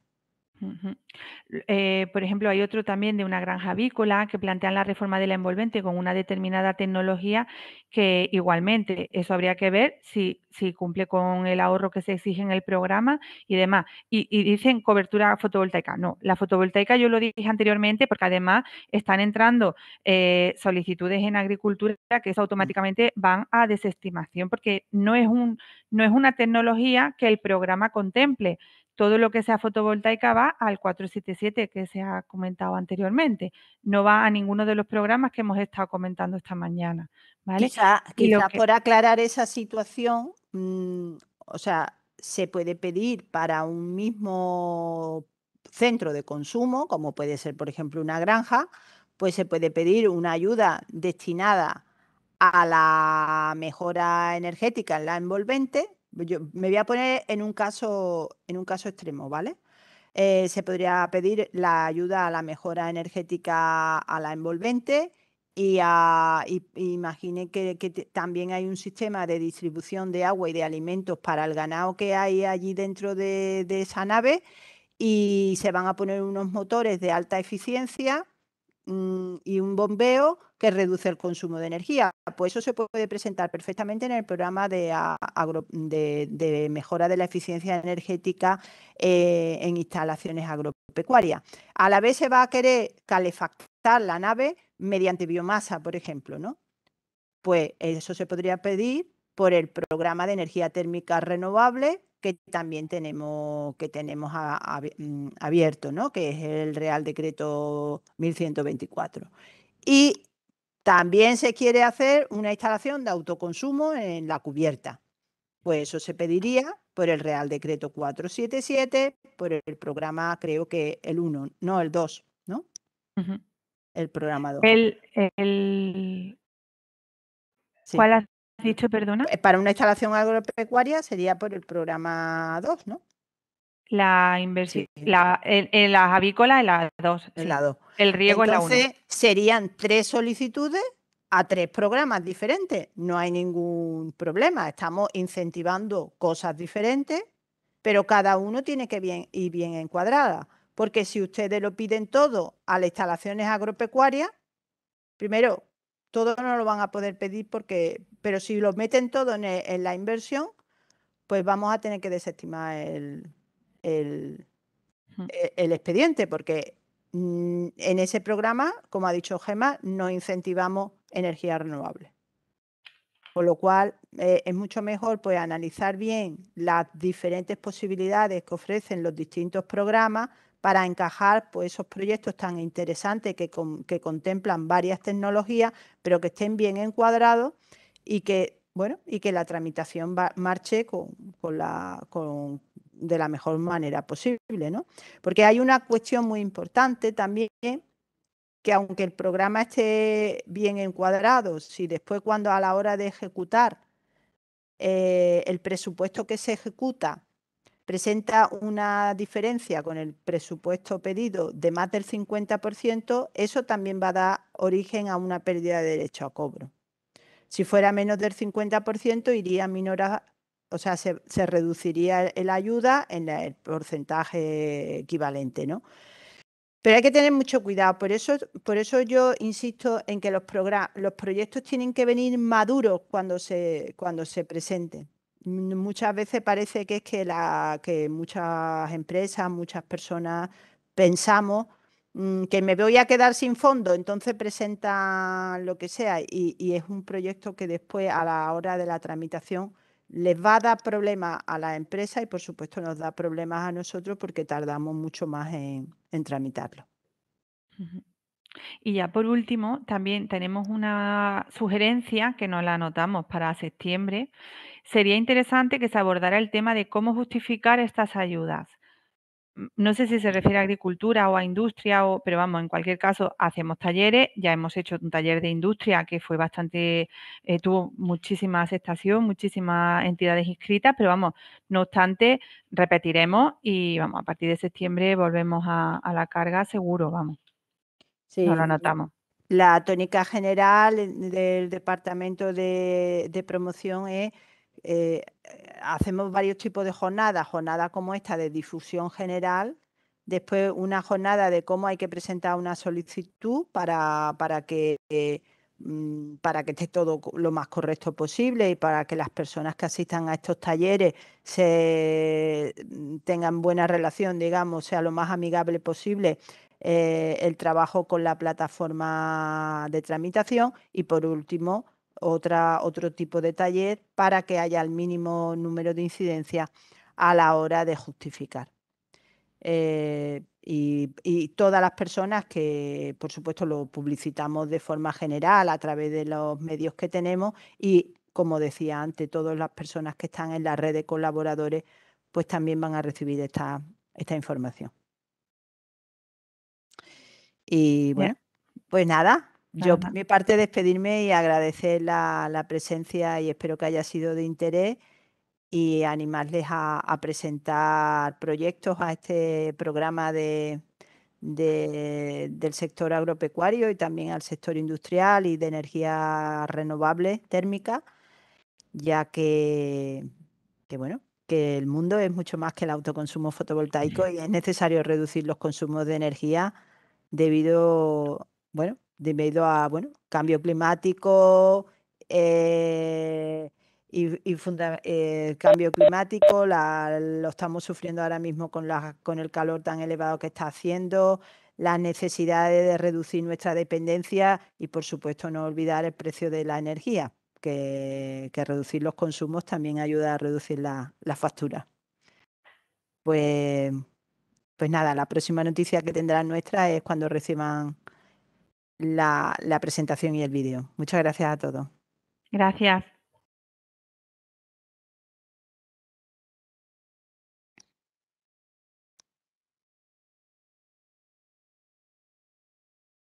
Eh, por ejemplo, hay otro también de una granja avícola que plantean la reforma de la envolvente con una determinada tecnología que igualmente eso habría que ver si, si cumple con el ahorro que se exige en el programa y demás. Y, dicen cobertura fotovoltaica. No, la fotovoltaica yo lo dije anteriormente porque además están entrando eh, solicitudes en agricultura que eso automáticamente van a desestimación porque no es, un, no es una tecnología que el programa contemple todo lo que sea fotovoltaica va al 477 que se ha comentado anteriormente, no va a ninguno de los programas que hemos estado comentando esta mañana. ¿vale? por aclarar esa situación, mm, o sea, se puede pedir para un mismo centro de consumo, como puede ser, por ejemplo, una granja, pues se puede pedir una ayuda destinada a la mejora energética en la envolvente, me voy a poner en un caso, en un caso extremo, ¿vale? Eh, se podría pedir la ayuda a la mejora energética a la envolvente y, a, que, también hay un sistema de distribución de agua y de alimentos para el ganado que hay allí dentro de esa nave y se van a poner unos motores de alta eficiencia Mm, y un bombeo que reduce el consumo de energía. Pues eso se puede presentar perfectamente en el programa de, ah, mejora de la eficiencia energética eh, en instalaciones agropecuarias. A la vez se va a querer calefactar la nave mediante biomasa, por ejemplo, ¿no? Pues eso se podría pedir por el programa de energía térmica renovable que también tenemos, que tenemos mm, abierto, ¿no? que es el Real Decreto 1124. Y también se quiere hacer una instalación de autoconsumo en la cubierta. Pues eso se pediría por el Real Decreto 477, por el programa, creo que el 1, no el 2, ¿no? El programa 2. El, el... ¿Cuál dicho, perdona? Eh, para una instalación agropecuaria sería por el programa 2, ¿no? La inversión, la, en, las avícolas en la 2. En El riego en la 1. Serían tres solicitudes a tres programas diferentes. No hay ningún problema. Estamos incentivando cosas diferentes, pero cada uno tiene que bien, ir bien encuadrada. Porque si ustedes lo piden todo a las instalaciones agropecuarias, primero, todo no lo van a poder pedir porque, pero si lo meten todo en, e, la inversión, pues vamos a tener que desestimar el, e, expediente, porque mm, en ese programa, como ha dicho Gema, no incentivamos energía renovable. Con lo cual eh, es mucho mejor pues, analizar bien las diferentes posibilidades que ofrecen los distintos programas para encajar pues, esos proyectos tan interesantes que, que contemplan varias tecnologías, pero que estén bien encuadrados y que, bueno, y que la tramitación marche con, con la, de la mejor manera posible. ¿no? Porque hay una cuestión muy importante también que aunque el programa esté bien encuadrado, si después cuando a la hora de ejecutar eh, el presupuesto que se ejecuta presenta una diferencia con el presupuesto pedido de más del 50%, eso también va a dar origen a una pérdida de derecho a cobro. Si fuera menos del 50%, iría a o sea, se, reduciría la ayuda en el porcentaje equivalente, ¿no? Pero hay que tener mucho cuidado, por eso, por eso yo insisto en que los, los proyectos tienen que venir maduros cuando se, cuando se presenten. Mm, muchas veces parece que es que, la, que muchas empresas, muchas personas pensamos mm, que me voy a quedar sin fondo, entonces presentan lo que sea y, es un proyecto que después a la hora de la tramitación les va a dar problemas a la empresa y por supuesto nos da problemas a nosotros porque tardamos mucho más en, tramitarlo. Y ya por último, también tenemos una sugerencia que nos la anotamos para septiembre sería interesante que se abordara el tema de cómo justificar estas ayudas. Mm, no sé si se refiere a agricultura o a industria, pero vamos, en cualquier caso, hacemos talleres. Ya hemos hecho un taller de industria que fue bastante, eh, tuvo muchísima aceptación, muchísimas entidades inscritas, pero vamos, no obstante, repetiremos y vamos, a partir de septiembre volvemos a, la carga, seguro, vamos. Sí. No lo notamos. La tónica general eh, del Departamento de Promoción es eh, hacemos varios tipos de jornadas, jornadas como esta de difusión general, después una jornada de cómo hay que presentar una solicitud para, para que... Mm, esté todo lo más correcto posible y para que las personas que asistan a estos talleres se mm, tengan buena relación, digamos, sea lo más amigable posible eh, el trabajo con la plataforma de tramitación y por último otra, otro tipo de taller para que haya el mínimo número de incidencias a la hora de justificar. Eh, y, todas las personas que, por supuesto, lo publicitamos de forma general a través de los medios que tenemos y, como decía antes, todas las personas que están en la red de colaboradores, pues también van a recibir esta, esta información. Y bueno, pues nada, yo, por mi parte, despedirme y agradecer la, presencia y espero que haya sido de interés y animarles a, presentar proyectos a este programa del sector agropecuario y también al sector industrial y de energía renovable térmica, ya que, que bueno, que el mundo es mucho más que el autoconsumo fotovoltaico y es necesario reducir los consumos de energía debido, bueno, debido a bueno, cambio climático eh, y, eh, cambio climático, lo estamos sufriendo ahora mismo con, con el calor tan elevado que está haciendo, las necesidades de reducir nuestra dependencia y, por supuesto, no olvidar el precio de la energía, que, que reducir los consumos también ayuda a reducir la, la factura. Pues, pues nada, la próxima noticia que tendrán nuestra es cuando reciban la, la presentación y el vídeo. Muchas gracias a todos. Gracias.